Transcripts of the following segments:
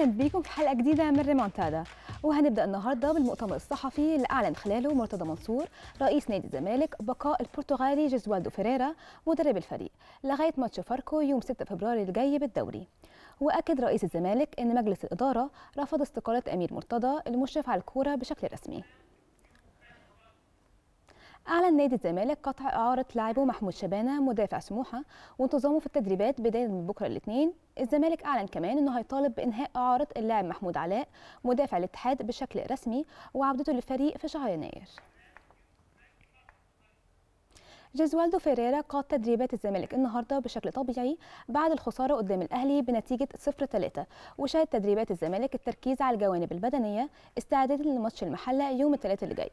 اهلا بيكم في حلقه جديده من ريمونتادا وهنبدا النهارده بالمؤتمر الصحفي اللي اعلن خلاله مرتضى منصور رئيس نادي الزمالك بقاء البرتغالي جيزوالدو فيريرا مدرب الفريق لغايه ماتش فاركو يوم 6 فبراير الجاي بالدوري واكد رئيس الزمالك ان مجلس الاداره رفض استقاله امير مرتضى المشرف على الكوره بشكل رسمي أعلن نادي الزمالك قطع إعارة لاعبه محمود شبانة مدافع سموحة وانتظامه في التدريبات بداية من بكرة الاثنين الزمالك أعلن كمان أنه هيطالب بإنهاء إعارة اللاعب محمود علاء مدافع الاتحاد بشكل رسمي وعودته للفريق في شهر يناير جيزوالدو فيريرا قاد تدريبات الزمالك النهارده بشكل طبيعي بعد الخساره قدام الاهلي بنتيجه 0 3 وشهد تدريبات الزمالك التركيز على الجوانب البدنيه استعدادا لماتش المحله يوم الثلاثاء اللي جاي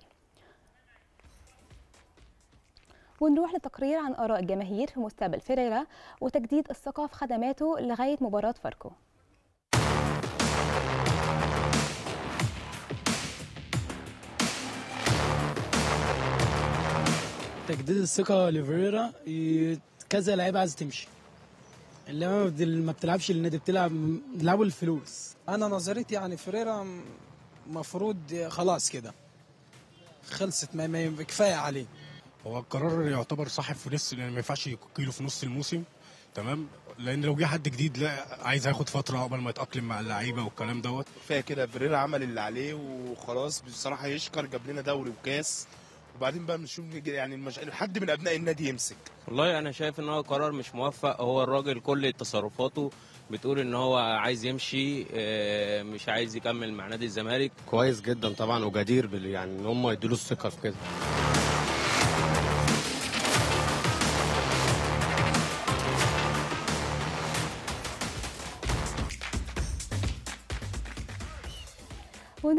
ونروح لتقرير عن آراء الجماهير في مستقبل فيريرا وتجديد الثقة في خدماته لغاية مباراة فاركو تجديد الثقة لفيريرا كذا لعيب عايز تمشي اللي ما بتلعبش النادي بتلعب بيلعبوا الفلوس انا نظريتي يعني فيريرا المفروض خلاص كده خلصت ما كفايه عليه هو القرار يعتبر صح في نص يعني ما ينفعش يكيله في نص الموسم تمام لان لو جه حد جديد لا عايز هياخد فتره قبل ما يتاقلم مع اللعيبه والكلام دوت كفايه كده بريرا عمل اللي عليه وخلاص بصراحه يشكر جاب لنا دوري وكاس وبعدين بقى بنشوف يعني المش... حد من ابناء النادي يمسك والله انا شايف ان هو قرار مش موفق هو الراجل كل تصرفاته بتقول ان هو عايز يمشي آه، مش عايز يكمل مع نادي الزمالك كويس جدا طبعا وجدير يعني ان هم يدوا له الثقه في كده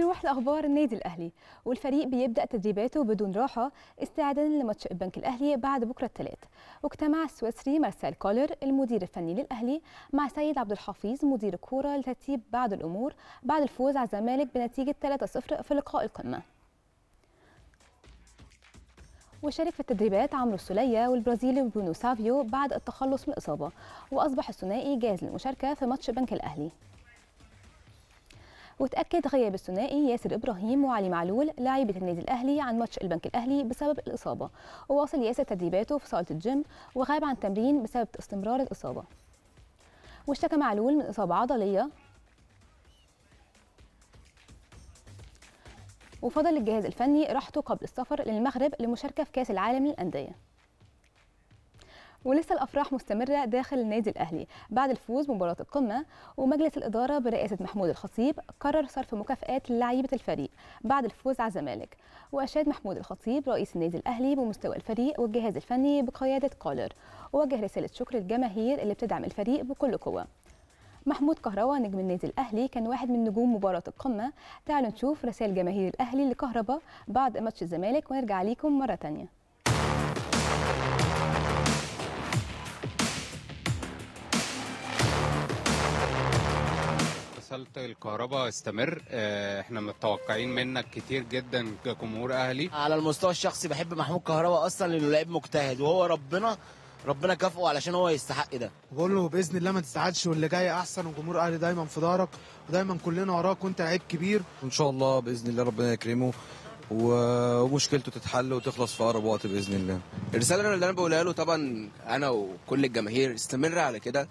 ونروح لاخبار النادي الاهلي والفريق بيبدا تدريباته بدون راحه استعدادا لماتش البنك الاهلي بعد بكره الثلاث واجتمع السويسري مارسيل كولر المدير الفني للاهلي مع سيد عبد الحفيظ مدير الكوره لترتيب بعض الامور بعد الفوز على الزمالك بنتيجه 3-0 في لقاء القمه وشارك في التدريبات عمرو السولية والبرازيلي برونو سافيو بعد التخلص من الإصابة وأصبح الثنائي جاهز للمشاركة في ماتش بنك الأهلي وتأكد غياب الثنائي ياسر إبراهيم وعلي معلول لاعيبة النادي الأهلي عن ماتش البنك الأهلي بسبب الإصابة وواصل ياسر تدريباته في صالة الجيم وغاب عن التمرين بسبب استمرار الإصابة واشتكى معلول من إصابة عضلية وفضل الجهاز الفني راحته قبل السفر للمغرب لمشاركة في كأس العالم للأندية ولسه الافراح مستمره داخل النادي الاهلي بعد الفوز مباراه القمه ومجلس الاداره برئاسه محمود الخطيب قرر صرف مكافئات لعيبه الفريق بعد الفوز على الزمالك واشاد محمود الخطيب رئيس النادي الاهلي بمستوى الفريق والجهاز الفني بقياده كولر ووجه رساله شكر للجماهير اللي بتدعم الفريق بكل قوه محمود كهربا نجم النادي الاهلي كان واحد من نجوم مباراه القمه تعالوا نشوف رسائل جماهير الاهلي لكهربا بعد ماتش الزمالك ونرجع ليكم مره ثانيه صلت الكهرباء استمر آه، احنا متوقعين منك كتير جدا كجمهور اهلي على المستوى الشخصي بحب محمود كهرباء اصلا لانه لعيب مجتهد وهو ربنا ربنا كافئه علشان هو يستحق ده بقول له باذن الله ما تستعدش واللي جاي احسن وجمهور الاهلي دايما في ظهرك ودايما كلنا وراك وانت لعيب كبير ان شاء الله باذن الله ربنا يكرمه ومشكلته تتحل وتخلص في اقرب وقت باذن الله الرساله اللي انا بقولها له طبعا انا وكل الجماهير استمر على كده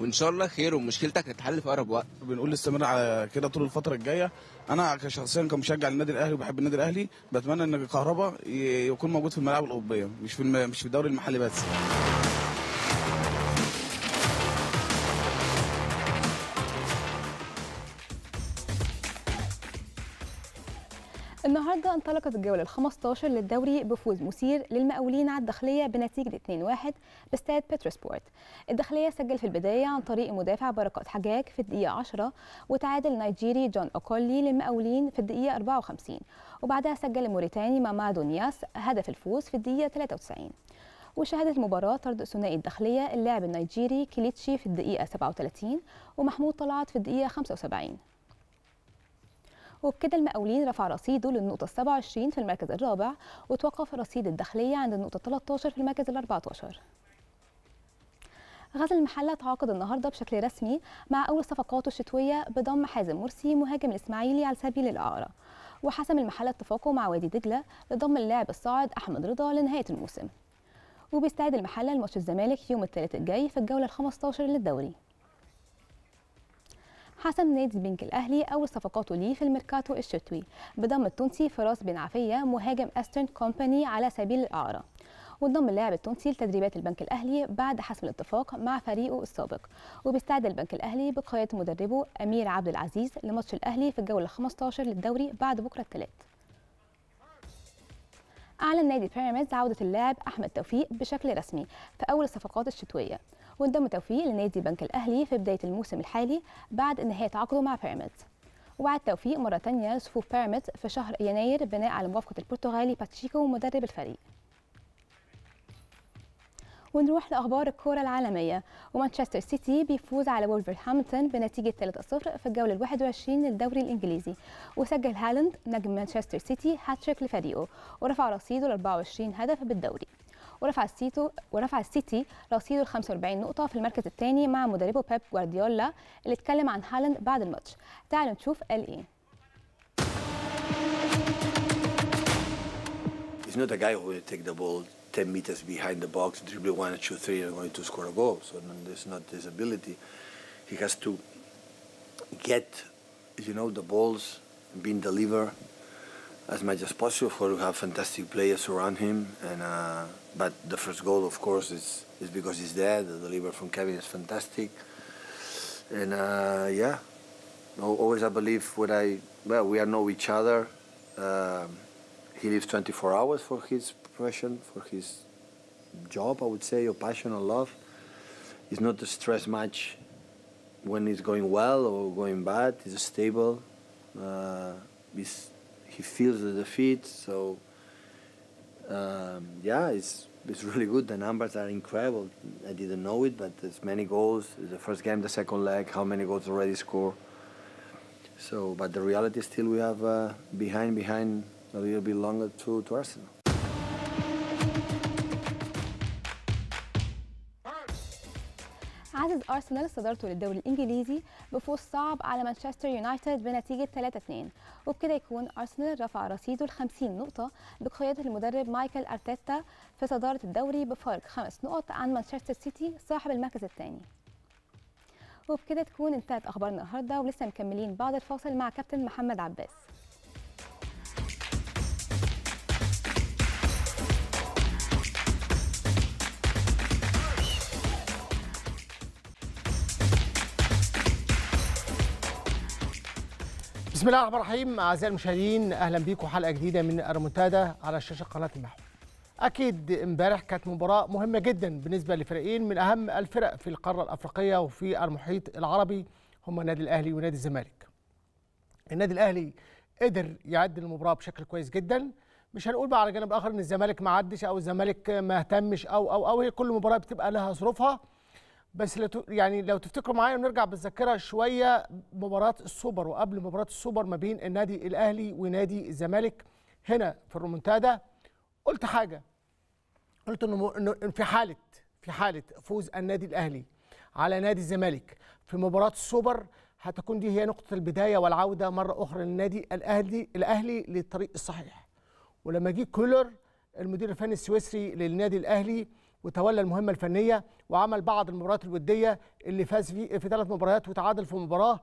وان شاء الله خير ومشكلتك هتتحل في اقرب وقت بنقول استمر على كده طول الفتره الجايه انا كشخصيا كمشجع للنادي الاهلي وبحب النادي الاهلي بتمنى ان الكهرباء يكون موجود في الملاعب الاوروبيه مش في الم... مش في الدوري المحلي بس النهارده انطلقت الجوله ال 15 للدوري بفوز مثير للمقاولين على الداخليه بنتيجه 2-1 باستاد سبورت. الداخليه سجل في البدايه عن طريق مدافع بركات حجاج في الدقيقه 10 وتعادل نيجيري جون اوكولي للمقاولين في الدقيقه 54 وبعدها سجل الموريتاني ماما دونياس هدف الفوز في الدقيقه 93. وشهدت المباراة طرد ثنائي الداخلية اللاعب النيجيري كليتشي في الدقيقة 37 ومحمود طلعت في الدقيقة 75 وبكده المقاولين رفع رصيده للنقطة 27 في المركز الرابع وتوقف رصيد الداخلية عند النقطة 13 في المركز ال 14 غزل المحلة تعاقد النهارده بشكل رسمي مع أول صفقاته الشتوية بضم حازم مرسي مهاجم الإسماعيلي على سبيل الإعارة وحسم المحلة اتفاقه مع وادي دجلة لضم اللاعب الصاعد أحمد رضا لنهاية الموسم وبيستعد المحلة لماتش الزمالك يوم الثلاث الجاي في الجولة ال 15 للدوري حسم نادي البنك الأهلي أول صفقاته ليه في الميركاتو الشتوي بضم التونسي فراس بن عفية مهاجم أسترن كومباني على سبيل الإعارة وانضم اللاعب التونسي لتدريبات البنك الاهلي بعد حسم الاتفاق مع فريقه السابق وبيستعد البنك الاهلي بقياده مدربه امير عبد العزيز لماتش الاهلي في الجوله 15 للدوري بعد بكره الثلاث أعلن نادي بيراميدز عودة اللاعب أحمد توفيق بشكل رسمي في أول الصفقات الشتوية وانضم توفيق لنادي بنك الاهلي في بدايه الموسم الحالي بعد نهايه عقده مع بيراميدز وعد توفيق مره ثانيه صفوف بيراميدز في شهر يناير بناء على موافقه البرتغالي باتشيكو مدرب الفريق ونروح لاخبار الكره العالميه ومانشستر سيتي بيفوز على وولفرهامبتون بنتيجه 3-0 في الجوله ال21 للدوري الانجليزي وسجل هالاند نجم مانشستر سيتي هاتريك لفريقه ورفع رصيده ل 24 هدف بالدوري ورفع السيتو ورفع السيتي رصيده ل 45 نقطه في المركز الثاني مع مدربه بيب جوارديولا اللي اتكلم عن هالاند بعد الماتش تعالوا نشوف قال ايه He's not a guy who will take the ball 10 meters behind the box, dribble one, two, three, and going to score a goal. So it's not his ability. He has to get, you know, the balls being delivered as much as possible. Of course, we have fantastic players around him, and uh, but the first goal, of course, is is because he's there. The delivery from Kevin is fantastic, and uh, yeah, always I believe what I well we know each other. Uh, he lives 24 hours for his profession, for his job, I would say, or passion or love. He's not to stress much when it's going well or going bad. It's stable. Uh, he feels the defeat. So um, yeah, it's it's really good. The numbers are incredible. I didn't know it, but there's many goals. The first game, the second leg, how many goals already scored. So, but the reality still we have uh, behind behind a little bit longer to, to Arsenal. عزز أرسنال صدارته للدوري الإنجليزي بفوز صعب على مانشستر يونايتد بنتيجة 3-2 وبكده يكون أرسنال رفع رصيده ل 50 نقطة بقيادة المدرب مايكل أرتيتا في صدارة الدوري بفارق خمس نقط عن مانشستر سيتي صاحب المركز الثاني وبكده تكون انتهت أخبارنا النهاردة ولسه مكملين بعد الفاصل مع كابتن محمد عباس بسم الله الرحمن الرحيم اعزائي المشاهدين اهلا بيكم حلقه جديده من ارمونتادا على شاشه قناه النحو اكيد امبارح كانت مباراه مهمه جدا بالنسبه لفريقين من اهم الفرق في القاره الافريقيه وفي المحيط العربي هما النادي الاهلي ونادي الزمالك النادي الاهلي قدر يعد المباراه بشكل كويس جدا مش هنقول بقى على جانب اخر ان الزمالك ما عدش او الزمالك ما اهتمش او او او هي كل مباراه بتبقى لها ظروفها بس لتو يعني لو تفتكروا معايا ونرجع بالذاكره شويه مباراه السوبر وقبل مباراه السوبر ما بين النادي الاهلي ونادي الزمالك هنا في الرومنتادا قلت حاجه قلت انه في حاله في حاله فوز النادي الاهلي على نادي الزمالك في مباراه السوبر هتكون دي هي نقطه البدايه والعوده مره اخرى للنادي الاهلي الاهلي للطريق الصحيح ولما جه كولر المدير الفني السويسري للنادي الاهلي وتولى المهمه الفنيه وعمل بعض المباريات الوديه اللي فاز في في ثلاث مباريات وتعادل في مباراه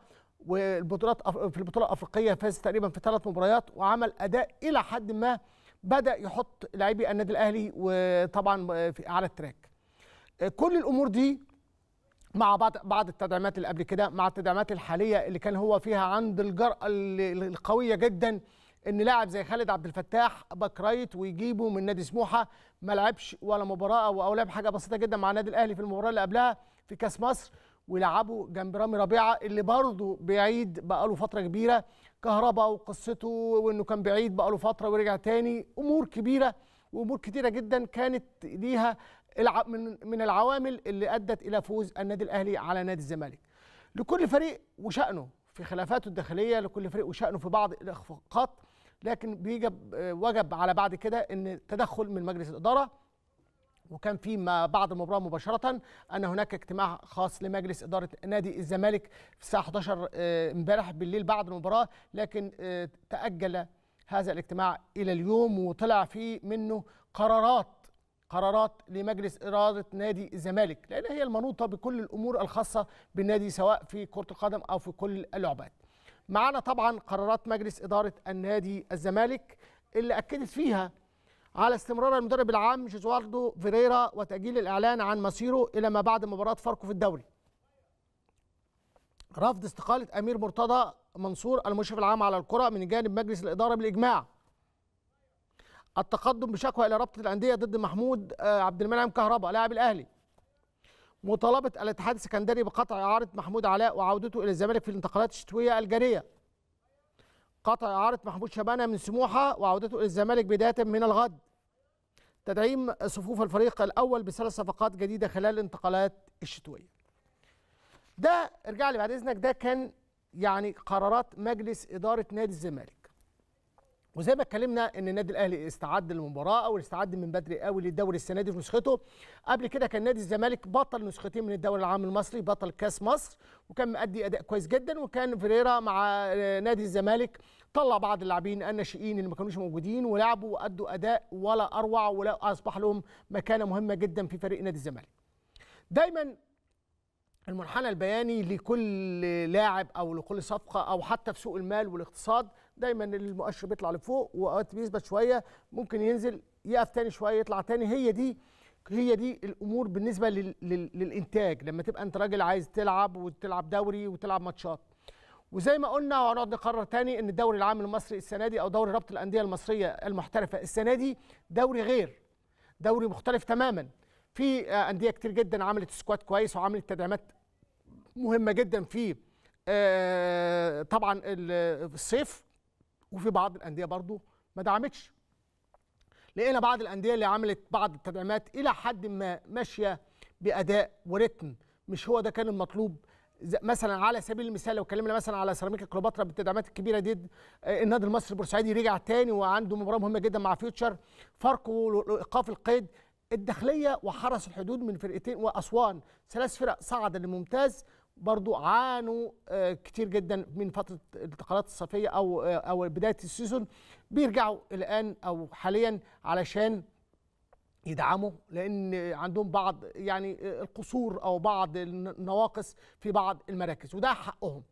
والبطولات في البطوله الافريقيه فاز تقريبا في ثلاث مباريات وعمل اداء الى حد ما بدا يحط لاعبي النادي الاهلي وطبعا على التراك آه، كل الامور دي مع بعض بعض التدعيمات اللي قبل كده مع التدعيمات الحاليه اللي كان هو فيها عند الجرأه القويه جدا ان لاعب زي خالد عبد الفتاح باك رايت ويجيبه من نادي سموحه ما لعبش ولا مباراه او لعب حاجه بسيطه جدا مع النادي الاهلي في المباراه اللي قبلها في كاس مصر ولعبه جنب رامي ربيعه اللي برضه بعيد بقاله فتره كبيره كهرباء وقصته وانه كان بعيد بقاله فتره ورجع تاني امور كبيره وامور كتيره جدا كانت ليها من العوامل اللي ادت الى فوز النادي الاهلي على نادي الزمالك لكل فريق وشأنه في خلافاته الداخليه لكل فريق وشأنه في بعض الاخفاقات لكن بيجب وجب على بعد كده ان تدخل من مجلس الاداره وكان في ما بعد المباراه مباشره ان هناك اجتماع خاص لمجلس اداره نادي الزمالك في الساعه 11 آه، امبارح بالليل بعد المباراه لكن آه، تاجل هذا الاجتماع الى اليوم وطلع فيه منه قرارات قرارات لمجلس إدارة نادي الزمالك لأن هي المنوطة بكل الأمور الخاصة بالنادي سواء في كرة القدم أو في كل اللعبات معانا طبعا قرارات مجلس إدارة النادي الزمالك اللي أكدت فيها على استمرار المدرب العام جيزواردو فيريرا وتأجيل الإعلان عن مصيره إلى ما بعد مباراة فاركو في الدوري رفض استقالة أمير مرتضى منصور المشرف العام على الكرة من جانب مجلس الإدارة بالإجماع التقدم بشكوى إلى رابطة الأندية ضد محمود آه، عبد المنعم كهربا لاعب الأهلي مطالبه الاتحاد السكندري بقطع اعاره محمود علاء وعودته الى الزمالك في الانتقالات الشتويه الجاريه. قطع اعاره محمود شبانه من سموحه وعودته الى الزمالك بدايه من الغد. تدعيم صفوف الفريق الاول بثلاث صفقات جديده خلال الانتقالات الشتويه. ده ارجع لي بعد اذنك ده كان يعني قرارات مجلس اداره نادي الزمالك. وزي ما اتكلمنا ان النادي الاهلي استعد للمباراه او استعد من بدري قوي للدوري السنه دي في نسخته قبل كده كان نادي الزمالك بطل نسختين من الدوري العام المصري بطل كاس مصر وكان مادي اداء كويس جدا وكان فيريرا مع نادي الزمالك طلع بعض اللاعبين الناشئين اللي ما كانوش موجودين ولعبوا وادوا اداء ولا اروع ولا اصبح لهم مكانه مهمه جدا في فريق نادي الزمالك دايما المنحنى البياني لكل لاعب او لكل صفقه او حتى في سوق المال والاقتصاد دايما المؤشر بيطلع لفوق واوقات بيثبت شويه ممكن ينزل يقف تاني شويه يطلع تاني هي دي هي دي الامور بالنسبه لل... لل... للانتاج لما تبقى انت راجل عايز تلعب وتلعب دوري وتلعب ماتشات وزي ما قلنا وهنقعد نقرر تاني ان الدوري العام المصري السنه دي او دوري رابط الانديه المصريه المحترفه السنه دي دوري غير دوري مختلف تماما في آه، انديه كتير جدا عملت سكواد كويس وعملت تدعيمات مهمه جدا في آه، طبعا آه، الصيف وفي بعض الانديه برضه ما دعمتش لقينا بعض الانديه اللي عملت بعض التدعيمات الى حد ما ماشيه باداء ورتم مش هو ده كان المطلوب مثلا على سبيل المثال لو اتكلمنا مثلا على سيراميكا كليوباترا بالتدعيمات الكبيره دي آه، النادي المصري البورسعيدي رجع تاني وعنده مباراه مهمه جدا مع فيوتشر فرقه لايقاف القيد الداخليه وحرس الحدود من فرقتين واسوان ثلاث فرق صعد للممتاز برضو عانوا آه، كتير جدا من فتره الانتقالات الصيفيه او آه، او بدايه السيزون بيرجعوا الان او حاليا علشان يدعموا لان عندهم بعض يعني آه، القصور او بعض النواقص في بعض المراكز وده حقهم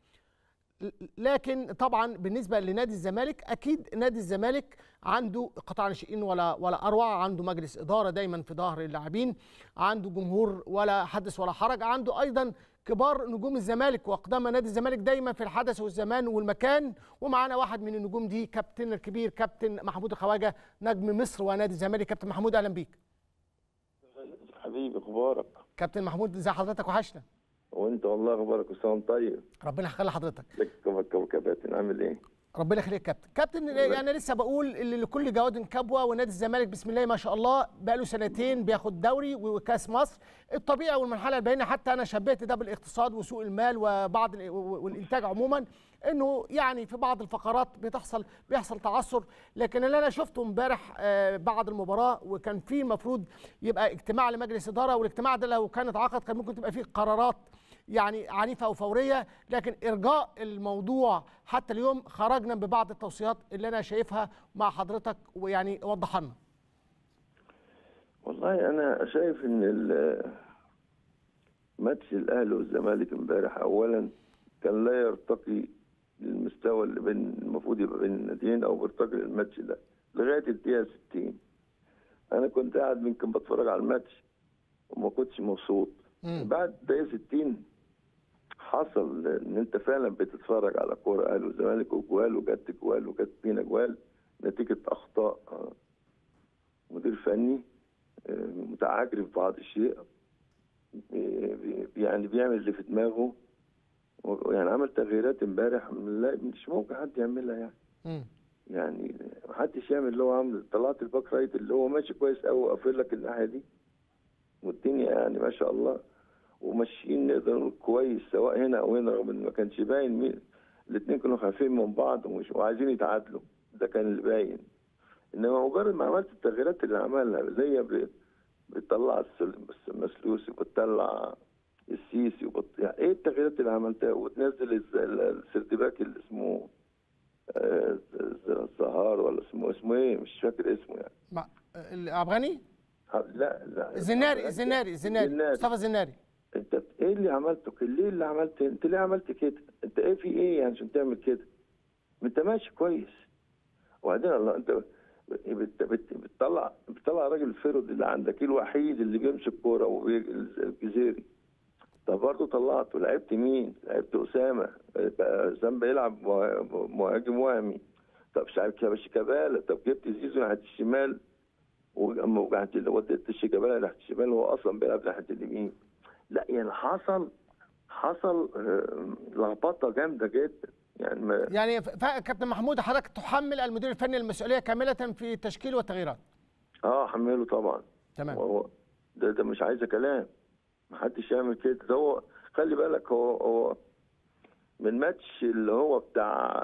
لكن طبعا بالنسبه لنادي الزمالك اكيد نادي الزمالك عنده قطاع ناشئين ولا ولا اروع عنده مجلس اداره دايما في ظهر اللاعبين عنده جمهور ولا حدث ولا حرج عنده ايضا كبار نجوم الزمالك واقدام نادي الزمالك دايما في الحدث والزمان والمكان ومعانا واحد من النجوم دي كابتن الكبير كابتن محمود الخواجه نجم مصر ونادي الزمالك كابتن محمود اهلا بيك حبيبي اخبارك كابتن محمود ازي حضرتك وحشنا وانت والله اخبارك وسام طيب ربنا يخلي حضرتك لك كابتن عامل ايه ربنا يخليك كابتن كابتن يعني لسه بقول اللي لكل جواد كبوه ونادي الزمالك بسم الله ما شاء الله بقى له سنتين بياخد دوري وكاس مصر الطبيعي والمرحله الباينه حتى انا شبهت ده بالاقتصاد وسوق المال وبعض والانتاج عموما انه يعني في بعض الفقرات بتحصل بيحصل تعثر لكن اللي انا شفته امبارح آه، بعد المباراه وكان في المفروض يبقى اجتماع لمجلس اداره والاجتماع ده لو كان اتعقد كان ممكن تبقى فيه قرارات يعني عنيفه او فوريه لكن ارجاء الموضوع حتى اليوم خرجنا ببعض التوصيات اللي انا شايفها مع حضرتك ويعني وضحها لنا والله انا شايف ان ماتش الاهلي والزمالك امبارح اولا كان لا يرتقي للمستوى اللي بين المفروض يبقى بين الناديين او بيرتقي للماتش ده لغايه الدقيقه 60 انا كنت قاعد يمكن بتفرج على الماتش وما كنتش مبسوط بعد دقيقه 60 حصل ان انت فعلا بتتفرج على كوره اهلي وزمالك وجوال وجت جوال وجت بينا جوال نتيجه اخطاء آه، مدير فني آه، متعجرف في بعض الشيء يعني بيعمل اللي في دماغه يعني عمل تغييرات امبارح مش ممكن حد يعملها يعني يعني يعني محدش يعمل اللي هو عامله طلعت الباك رايت اللي هو ماشي كويس قوي وقافل لك الناحيه دي والدنيا يعني ما شاء الله وماشيين نقدر نقول كويس سواء هنا او هنا رغم ان ما كانش باين مين الاثنين كانوا خايفين من بعض ومش وعايزين يتعادلوا ده كان اللي باين انما مجرد ما عملت التغييرات اللي عملها زي بتطلع مسلوسي بتطلع السيسي وبط... يعني ايه التغييرات اللي عملتها وتنزل السردباك اللي اسمه الزهار آه، ولا اسمه اسمه ايه مش فاكر اسمه يعني ما... العبغاني؟ لا لا زناري زناري زناري مصطفى زناري انت ايه اللي عملته ليه اللي عملت انت ليه عملت كده انت ايه في ايه يعني عشان تعمل كده انت ماشي كويس وبعدين الله انت بتطلع بتطلع راجل فيرود اللي عندك الوحيد اللي بيمسك كوره الجزيري طب برضه طلعته لعبت مين؟ لعبت اسامه اسامه بيلعب مهاجم وهمي طب مش عارف كده شيكابالا طب جبت زيزو ناحيه الشمال وديت شيكابالا ناحيه الشمال هو اصلا بيلعب ناحيه اليمين لا يعني حصل حصل آه، لخبطه جامده جدا يعني ما يعني كابتن محمود حضرتك تحمل المدير الفني المسؤوليه كامله في التشكيل والتغييرات اه حمله طبعا تمام هو ده ده مش عايزه كلام ما حدش يعمل كده ده هو خلي بالك هو هو من ماتش اللي هو بتاع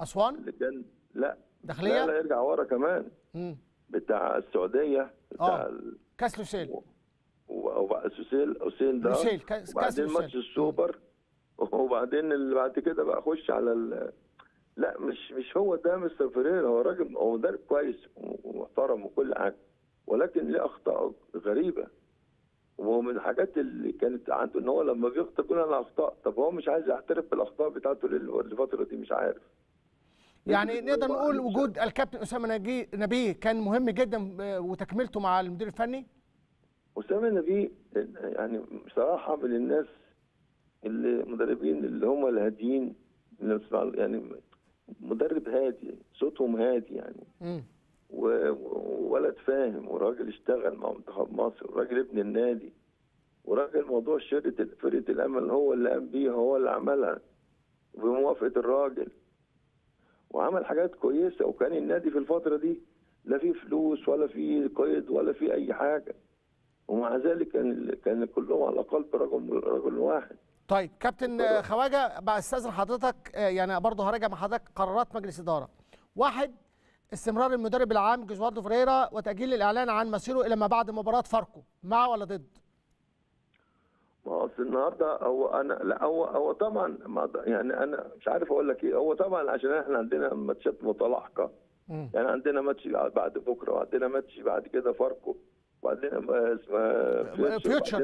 اسوان اللي كان لا داخليه لا, لا يرجع ورا كمان مم. بتاع السعوديه بتاع اه كاس لوسيل وسيل وسيل ده كاس وبعدين ماتش السوبر وبعدين اللي بعد كده بقى اخش على ال... لا مش مش هو ده مستر فيرير هو راجل هو مدرب كويس ومحترم وكل حاجه ولكن ليه اخطاء غريبه ومن الحاجات اللي كانت عنده ان هو لما بيخطئ كل انا اخطاء طب هو مش عايز يعترف بالاخطاء بتاعته للفتره دي مش عارف يعني نقدر نقول وجود الكابتن اسامه نبيه كان مهم جدا آه، وتكملته مع المدير الفني وسام النبي يعني بصراحه من الناس اللي مدربين اللي هم الهاديين اللي بسمع يعني مدرب هادي صوتهم هادي يعني وولد فاهم وراجل اشتغل مع منتخب مصر وراجل ابن النادي وراجل موضوع شركه فرقه الامل هو اللي قام بيها هو اللي عملها بموافقه الراجل وعمل حاجات كويسه وكان النادي في الفتره دي لا في فلوس ولا في قيد ولا في اي حاجه ومع ذلك كان كان كلهم على قلب رجل رجل واحد طيب كابتن خواجه بستاذن حضرتك آه، يعني برضه هراجع مع حضرتك قرارات مجلس اداره واحد استمرار المدرب العام جوزواردو فريرا وتاجيل الاعلان عن مسيره الى ما بعد مباراه فاركو مع ولا ضد ما اصل النهارده هو انا لا هو هو طبعا يعني انا مش عارف اقول لك ايه هو طبعا عشان احنا عندنا ماتشات متلاحقه يعني عندنا ماتش بعد بكره وعندنا ماتش بعد كده فاركو وبعدين فيوتشر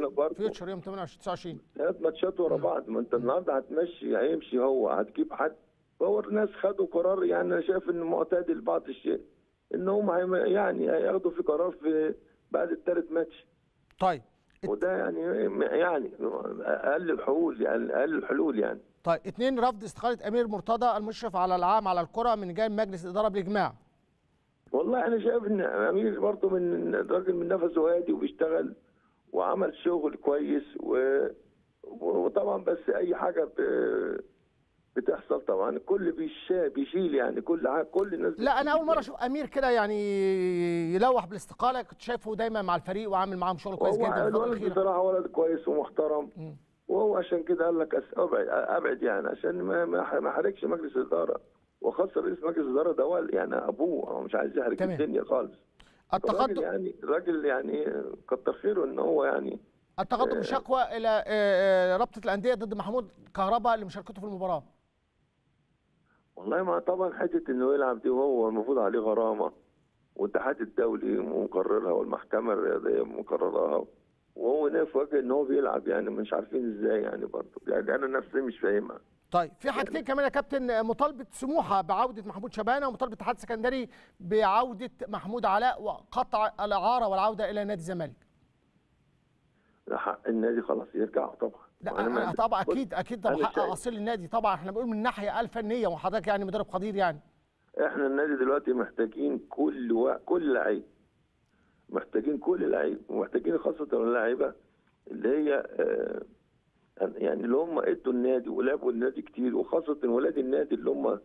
آه، آه، آه، فيوتشر يوم 28 29 ثلاث ماتشات ورا بعض ما انت النهارده هتمشي هيمشي هو هتجيب حد فهو الناس خدوا قرار يعني انا شايف انه معتدل بعض الشيء ان هم يعني هياخدوا في قرار في بعد الثالث ماتش طيب وده يعني يعني اقل الحلول يعني اقل الحلول يعني طيب اثنين رفض استقاله امير مرتضى المشرف على العام على الكره من جانب مجلس الاداره بالاجماع والله انا شايف ان امير برضه من راجل من نفسه هادي وبيشتغل وعمل شغل كويس و... وطبعا بس اي حاجه ب... بتحصل طبعا كل بيش بيشيل يعني كل ع... كل الناس لا انا اول مره يعني. اشوف امير كده يعني يلوح بالاستقاله كنت شايفه دايما مع الفريق وعامل معاهم شغل كويس جدا هو بصراحه ولد كويس ومحترم م. وهو عشان كده قال لك ابعد ابعد يعني عشان ما ما احرجش مجلس الاداره وخاصه رئيس مجلس الاداره ده يعني ابوه هو مش عايز يحرق الدنيا خالص التقدم يعني الراجل يعني كتر خيره ان هو يعني التقدم بشكوى آه الى آه، آه، رابطه الانديه ضد محمود كهربا لمشاركته في المباراه والله ما طبعا حته انه يلعب دي وهو المفروض عليه غرامه والاتحاد الدولي مقررها والمحكمه الرياضيه مقررها وهو هنا وجه ان هو بيلعب يعني مش عارفين ازاي يعني برضه يعني انا نفسي مش فاهمها طيب في حاجتين كمان يا كابتن مطالبه سموحه بعوده محمود شبانه ومطالبه اتحاد السكندري بعوده محمود علاء وقطع الاعاره والعوده الى نادي الزمالك حق النادي خلاص يرجع طبعا لا طبعا اكيد اكيد طبعا حق اصيل النادي طبعا احنا بنقول من الناحيه الفنيه وحضرتك يعني مدرب قدير يعني احنا النادي دلوقتي محتاجين كل و... كل لعيب محتاجين كل لعيب ومحتاجين خاصه اللعيبه اللي هي آه يعني اللي هم ادوا النادي ولعبوا النادي كتير وخاصه ولاد النادي اللي هم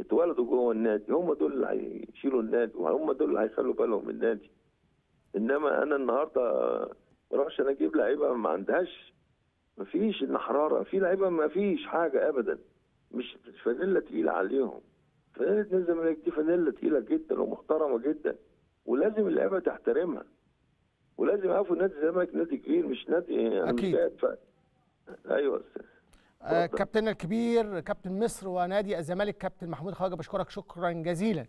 اتولدوا جوه النادي هم دول اللي هيشيلوا النادي وهم دول اللي هيخلوا بالهم من النادي انما انا النهارده راش انا اجيب لعيبه ما عندهاش ما فيش الحراره في لعيبه ما فيش حاجه ابدا مش فانيلا تقيله عليهم فانيلا الزمالك دي فانيلا تقيله جدا ومحترمه جدا ولازم اللعيبه تحترمها ولازم يعرفوا نادي الزمالك نادي كبير مش نادي اكيد ايوه استاذ آه كابتن الكبير كابتن مصر ونادي الزمالك كابتن محمود خواجه بشكرك شكرا جزيلا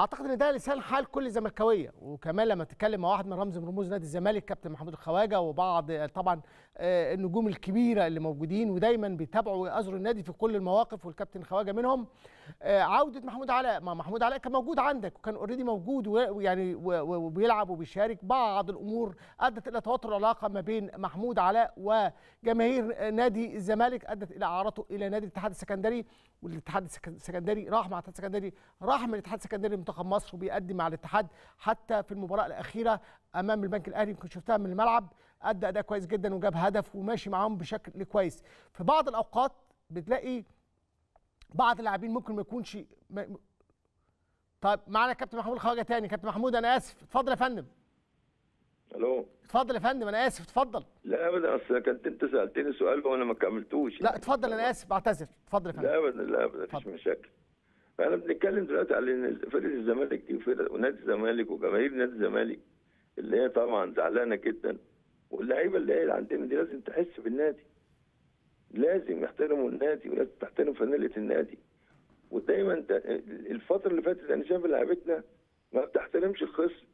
اعتقد ان ده لسان حال كل زملكاويه وكمان لما تتكلم مع واحد من رمز من رموز نادي الزمالك كابتن محمود الخواجه وبعض طبعا آه، النجوم الكبيره اللي موجودين ودايما بيتابعوا ويأزروا النادي في كل المواقف والكابتن خواجه منهم آه، عوده محمود علاء ما محمود علاء كان موجود عندك وكان اوريدي موجود ويعني وبيلعب وبيشارك بعض الامور ادت الى توتر العلاقه ما بين محمود علاء وجماهير نادي الزمالك ادت الى اعارته الى نادي الاتحاد السكندري والاتحاد السكندري راح مع الاتحاد السكندري راح من الاتحاد السكندري لمنتخب مصر وبيقدم مع الاتحاد حتى في المباراه الاخيره امام البنك الاهلي يمكن شفتها من الملعب ادى اداء كويس جدا وجاب هدف وماشي معاهم بشكل كويس في بعض الاوقات بتلاقي بعض اللاعبين ممكن ما يكونش م... طيب معانا كابتن محمود خواجه تاني كابتن محمود انا اسف اتفضل يا فندم الو اتفضل يا فندم انا اسف اتفضل لا ابدا اصل كنت انت سالتني سؤال وانا ما كملتوش لا اتفضل انا اسف بعتذر اتفضل يا فندم لا ابدا لا ابدا مفيش مشاكل فاحنا بنتكلم دلوقتي على ان فرقه الزمالك دي وفرقه ونادي الزمالك وجماهير نادي الزمالك اللي هي طبعا زعلانه جدا واللعيبه اللي هي عندنا دي لازم تحس بالنادي لازم يحترموا النادي ولازم تحترم فانيله النادي ودايما الفتره اللي فاتت انا شايف لعيبتنا ما بتحترمش الخصم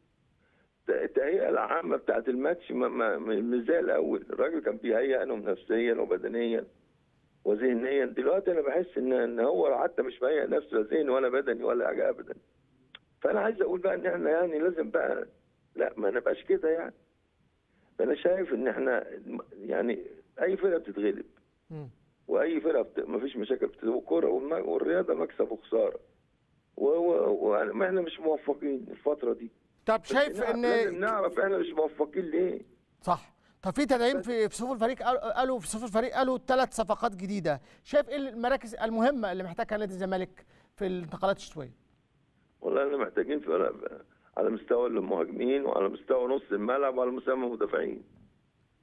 التهيئه العامه بتاعه الماتش مش زي الاول الراجل كان بيهيئ لهم نفسيا وبدنيا وذهنيا دلوقتي انا بحس ان ان هو حتى مش مهيئ نفسه لا ذهني ولا بدني ولا حاجه ابدا فانا عايز اقول بقى ان احنا يعني لازم بقى لا ما نبقاش كده يعني فانا شايف ان احنا يعني اي فرقه بتتغلب واي فرقه بت... ما فيش مشاكل الكوره والرياضه مكسب وخساره وما احنا مش موفقين الفتره دي طب شايف ان لازم نعرف احنا مش موفقين ليه صح طب في تدعيم في في صفوف الفريق قالوا في صفوف الفريق قالوا ثلاث صفقات جديده شايف ايه المراكز المهمه اللي محتاجها نادي الزمالك في الانتقالات الشتويه والله احنا محتاجين في على مستوى المهاجمين وعلى مستوى نص الملعب وعلى مستوى المدافعين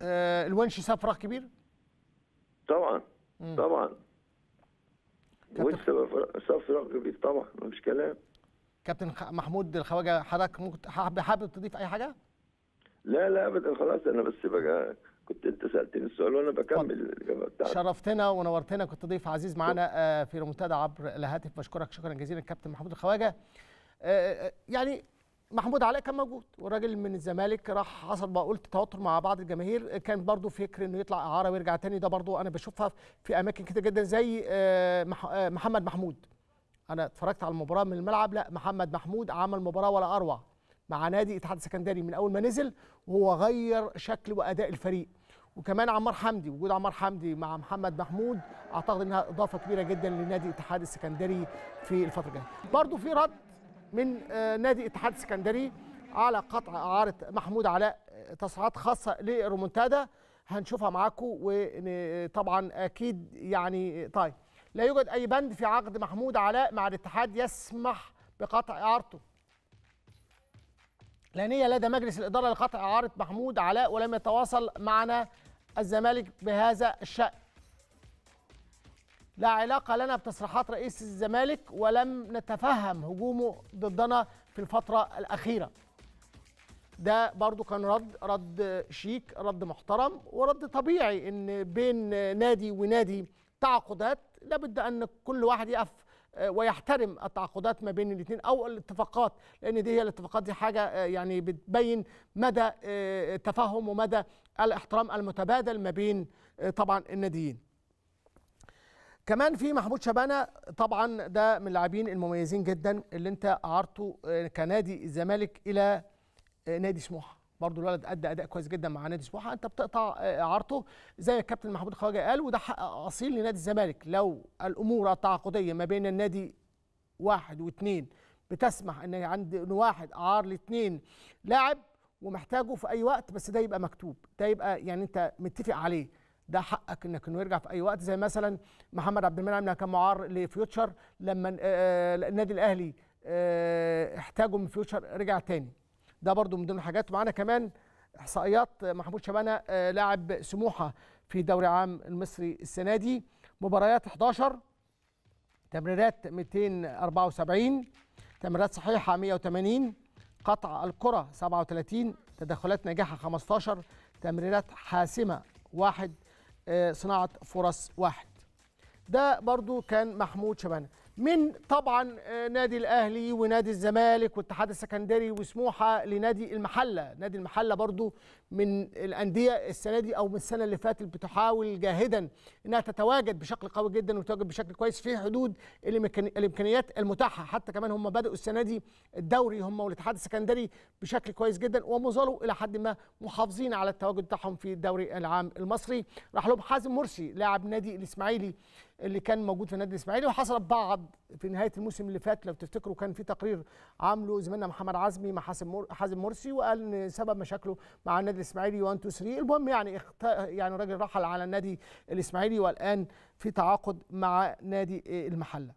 آه الونش ساب فراغ كبير طبعا مم. طبعا الونش ساب فراغ كبير طبعا مفيش كلام كابتن محمود الخواجه حضرتك ممكن حابب تضيف اي حاجه لا لا ابدا خلاص انا بس بقى كنت انت سالتني السؤال وانا بكمل الاجابه بتاعتي شرفتنا ونورتنا كنت ضيف عزيز معانا آه، في منتدى عبر الهاتف بشكرك شكرا جزيلا كابتن محمود الخواجه آه، آه، يعني محمود علاء كان موجود والراجل من الزمالك راح حصل بقى قلت توتر مع بعض الجماهير كان برضو فكر انه يطلع اعاره ويرجع تاني ده برضو انا بشوفها في اماكن كتير جدا زي آه، آه، محمد محمود انا اتفرجت على المباراه من الملعب لا محمد محمود عمل مباراه ولا اروع مع نادي اتحاد السكندري من اول ما نزل وهو غير شكل واداء الفريق وكمان عمار حمدي وجود عمار حمدي مع محمد محمود اعتقد انها اضافه كبيره جدا لنادي اتحاد السكندري في الفتره الجايه برضو في رد من آه، نادي اتحاد اسكندري على قطع اعاره محمود علاء آه، تصعيدات خاصه لرومونتادا هنشوفها معاكم وطبعا اكيد يعني طيب لا يوجد اي بند في عقد محمود علاء مع الاتحاد يسمح بقطع اعارته لا نيه لدى مجلس الاداره لقطع اعاره محمود علاء ولم يتواصل معنا الزمالك بهذا الشان لا علاقة لنا بتصريحات رئيس الزمالك ولم نتفهم هجومه ضدنا في الفترة الأخيرة ده برضو كان رد رد شيك رد محترم ورد طبيعي ان بين نادي ونادي تعاقدات لابد ان كل واحد يقف آه، ويحترم التعاقدات ما بين الاثنين او الاتفاقات لان دي هي الاتفاقات دي حاجه آه، يعني بتبين مدى التفاهم آه، ومدى الاحترام المتبادل ما بين طبعا الناديين كمان في محمود شبانه طبعا ده من اللاعبين المميزين جدا اللي انت اعارته آه، كنادي الزمالك الى آه، نادي سموحه برضه الولد ادى اداء كويس جدا مع نادي سموحه انت بتقطع اعارته آه، زي الكابتن محمود خواجه قال وده حق اصيل لنادي الزمالك لو الامور التعاقديه ما بين النادي واحد واثنين بتسمح ان عند واحد عار لاثنين لاعب ومحتاجه في اي وقت بس ده يبقى مكتوب ده يبقى يعني انت متفق عليه ده حقك انك انه يرجع في اي وقت زي مثلا محمد عبد المنعم كان معار لفيوتشر لما آه، آه، النادي الاهلي آه، احتاجه من فيوتشر رجع تاني ده برضو من ضمن الحاجات معانا كمان احصائيات محمود شبانه لاعب سموحه في دوري عام المصري السنه دي مباريات 11 تمريرات 274 تمريرات صحيحه 180 قطع الكره 37 تدخلات ناجحه 15 تمريرات حاسمه 1 آه، صناعه فرص واحد ده برضو كان محمود شبانه من طبعا آه، نادي الاهلي ونادي الزمالك والاتحاد السكندري وسموحه لنادي المحله نادي المحله برضو من الانديه السنه دي او من السنه اللي فاتت بتحاول جاهدا انها تتواجد بشكل قوي جدا وتتواجد بشكل كويس في حدود الامكانيات المتاحه حتى كمان هم بداوا السنه دي الدوري هم والاتحاد السكندري بشكل كويس جدا وما الى حد ما محافظين على التواجد بتاعهم في الدوري العام المصري راح لهم حازم مرسي لاعب نادي الاسماعيلي اللي كان موجود في النادي الاسماعيلي وحصلت بعض في نهايه الموسم اللي فات لو تفتكروا كان في تقرير عامله زميلنا محمد عزمي مع حازم حازم مرسي وقال ان سبب مشاكله مع النادي الاسماعيلي 1 2 3 المهم يعني اخت... يعني الراجل رحل على النادي الاسماعيلي والان في تعاقد مع نادي المحله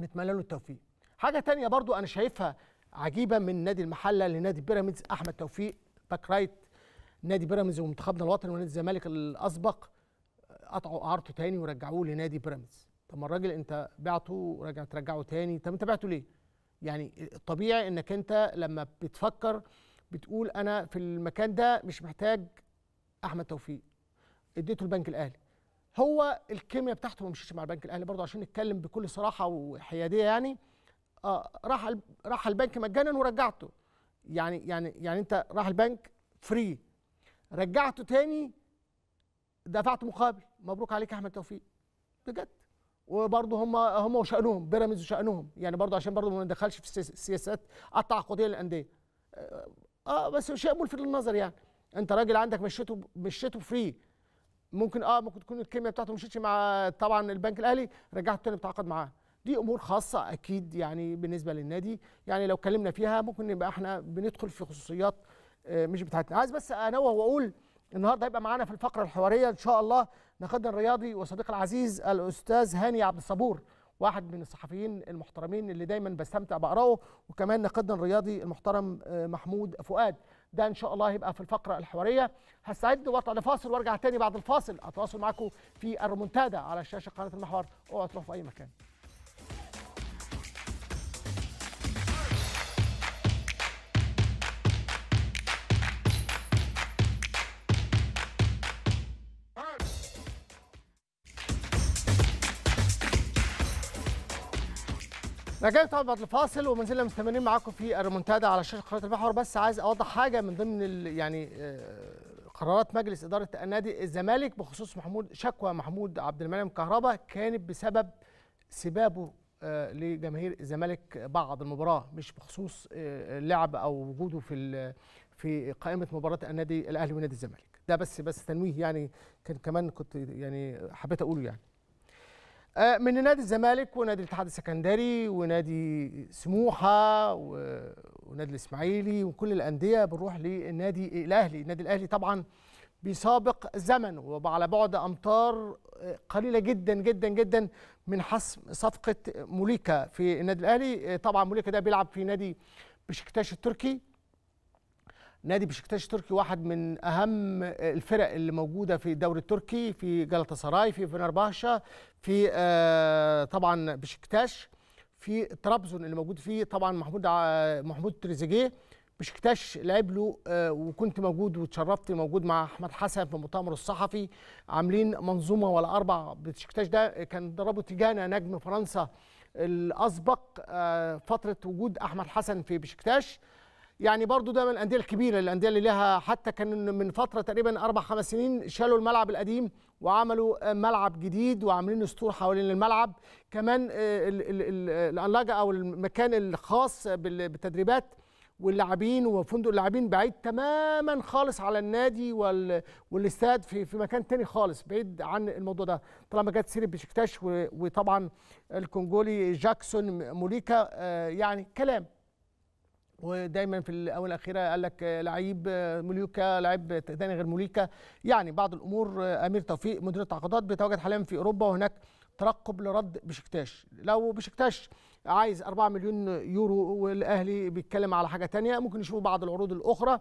نتمنى له التوفيق حاجه ثانيه برضو انا شايفها عجيبه من نادي المحله لنادي بيراميدز احمد توفيق باك رايت نادي بيراميدز ومنتخبنا الوطني ونادي الزمالك الاسبق قطعوا اعارته تاني ورجعوه لنادي بيراميدز طب ما الراجل انت بعته ورجع ترجعه تاني طب انت بعته ليه يعني الطبيعي انك انت لما بتفكر بتقول انا في المكان ده مش محتاج احمد توفيق اديته البنك الاهلي هو الكيمياء بتاعته ما مشيتش مع البنك الاهلي برضه عشان نتكلم بكل صراحه وحياديه يعني آه راح راح البنك مجانا ورجعته يعني يعني يعني انت راح البنك فري رجعته تاني دفعت مقابل مبروك عليك احمد توفيق بجد وبرضه هم هم وشأنهم بيراميدز وشأنهم يعني برضه عشان برضه ما ندخلش في السياسات التعاقديه للانديه آه،, اه بس شيء ملفت للنظر يعني انت راجل عندك مشيته مشيته فري ممكن اه ممكن تكون الكيمياء بتاعته مشيتش مع طبعا البنك الاهلي رجعته تاني بتعاقد معاه دي امور خاصه اكيد يعني بالنسبه للنادي يعني لو اتكلمنا فيها ممكن نبقى احنا بندخل في خصوصيات آه، مش بتاعتنا عايز بس انوه واقول النهارده هيبقى معانا في الفقره الحواريه ان شاء الله ناخدنا الرياضي وصديق العزيز الاستاذ هاني عبد الصبور واحد من الصحفيين المحترمين اللي دايما بستمتع بقراه وكمان ناقدنا الرياضي المحترم آه، محمود فؤاد ده ان شاء الله هيبقى في الفقره الحواريه هستعد واطلع لفاصل وارجع تاني بعد الفاصل اتواصل معاكم في الرومونتادا على شاشه قناه المحور اوعوا تروحوا في اي مكان رجعنا طبعا بعد الفاصل وما زلنا مستمرين معاكم في الريمونتادا على شاشه قناه المحور بس عايز اوضح حاجه من ضمن يعني آه، قرارات مجلس اداره النادي الزمالك بخصوص محمود شكوى محمود عبد المنعم كهربا كانت بسبب سبابه آه، لجماهير الزمالك بعد المباراه مش بخصوص آه، اللعب او وجوده في في قائمه مباراه النادي الاهلي ونادي الزمالك ده بس بس تنويه يعني كان كمان كنت يعني حبيت اقوله يعني آه، من نادي الزمالك ونادي الاتحاد السكندري ونادي سموحه ونادي الاسماعيلي وكل الانديه بنروح للنادي الاهلي، النادي الاهلي طبعا بيسابق الزمن وعلى بعد امتار آه، قليله جدا جدا جدا من حسم صفقه موليكا في النادي الاهلي، آه، طبعا موليكا ده بيلعب في نادي بشكتاش التركي نادي بشكتاش تركي واحد من اهم الفرق اللي موجوده في الدوري التركي في جلطة سراي في فنرباشا في آه طبعا بشكتاش في طرابزون اللي موجود فيه طبعا محمود محمود تريزيجيه بشكتاش لعب له آه وكنت موجود واتشرفت موجود مع احمد حسن في المؤتمر الصحفي عاملين منظومه ولا اربع بشكتاش ده كان ضربه تجانا نجم فرنسا الاسبق آه فتره وجود احمد حسن في بشكتاش يعني برضو ده من الانديه الكبيره الانديه اللي لها حتى كان من فتره تقريبا اربع خمس سنين شالوا الملعب القديم وعملوا ملعب جديد وعاملين سطور حوالين الملعب كمان آه، الانلاجه او المكان الخاص بالتدريبات واللاعبين وفندق اللاعبين بعيد تماما خالص على النادي والاستاد في في مكان تاني خالص بعيد عن الموضوع ده طالما جت سيره بشكتاش وطبعا الكونجولي جاكسون موليكا آه، يعني كلام ودايما في الاونه الاخيره قال لك لعيب مليوكا لعيب ثاني غير مليكا يعني بعض الامور امير توفيق مدير التعاقدات بيتواجد حاليا في اوروبا وهناك ترقب لرد بشكتاش لو بشكتاش عايز 4 مليون يورو والاهلي بيتكلم على حاجه تانية ممكن نشوف بعض العروض الاخرى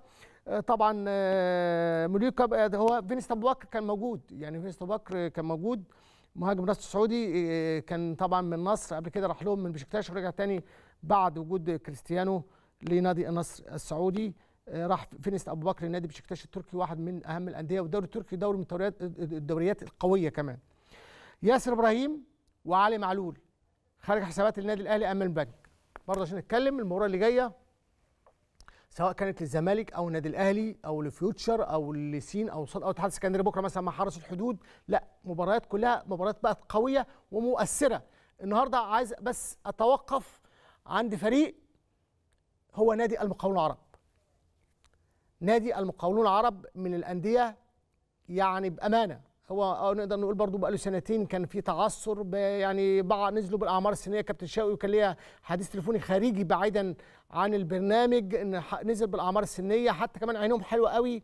طبعا مليوكا هو فينيس ابو بكر كان موجود يعني فينيس ابو بكر كان موجود مهاجم راس السعودي كان طبعا من النصر قبل كده راح لهم من بشكتاش ورجع تاني بعد وجود كريستيانو لنادي النصر السعودي آه، راح فينيس ابو بكر نادي بشكتاش التركي واحد من اهم الانديه والدوري التركي دوري من الدوريات الدوريات القويه كمان ياسر ابراهيم وعلي معلول خارج حسابات النادي الاهلي امام البنك برضه عشان نتكلم المباراه اللي جايه سواء كانت للزمالك او النادي الاهلي او لفيوتشر او لسين او صاد او اتحاد اسكندريه بكره مثلا مع حرس الحدود لا مباريات كلها مباريات بقت قويه ومؤثره النهارده عايز بس اتوقف عند فريق هو نادي المقاولون العرب نادي المقاولون العرب من الأندية يعني بأمانة هو نقدر نقول برضو بقاله سنتين كان في تعثر يعني بعض نزلوا بالاعمار السنيه كابتن شوقي وكان ليا حديث تليفوني خارجي بعيدا عن البرنامج ان نزل بالاعمار السنيه حتى كمان عينهم حلوه قوي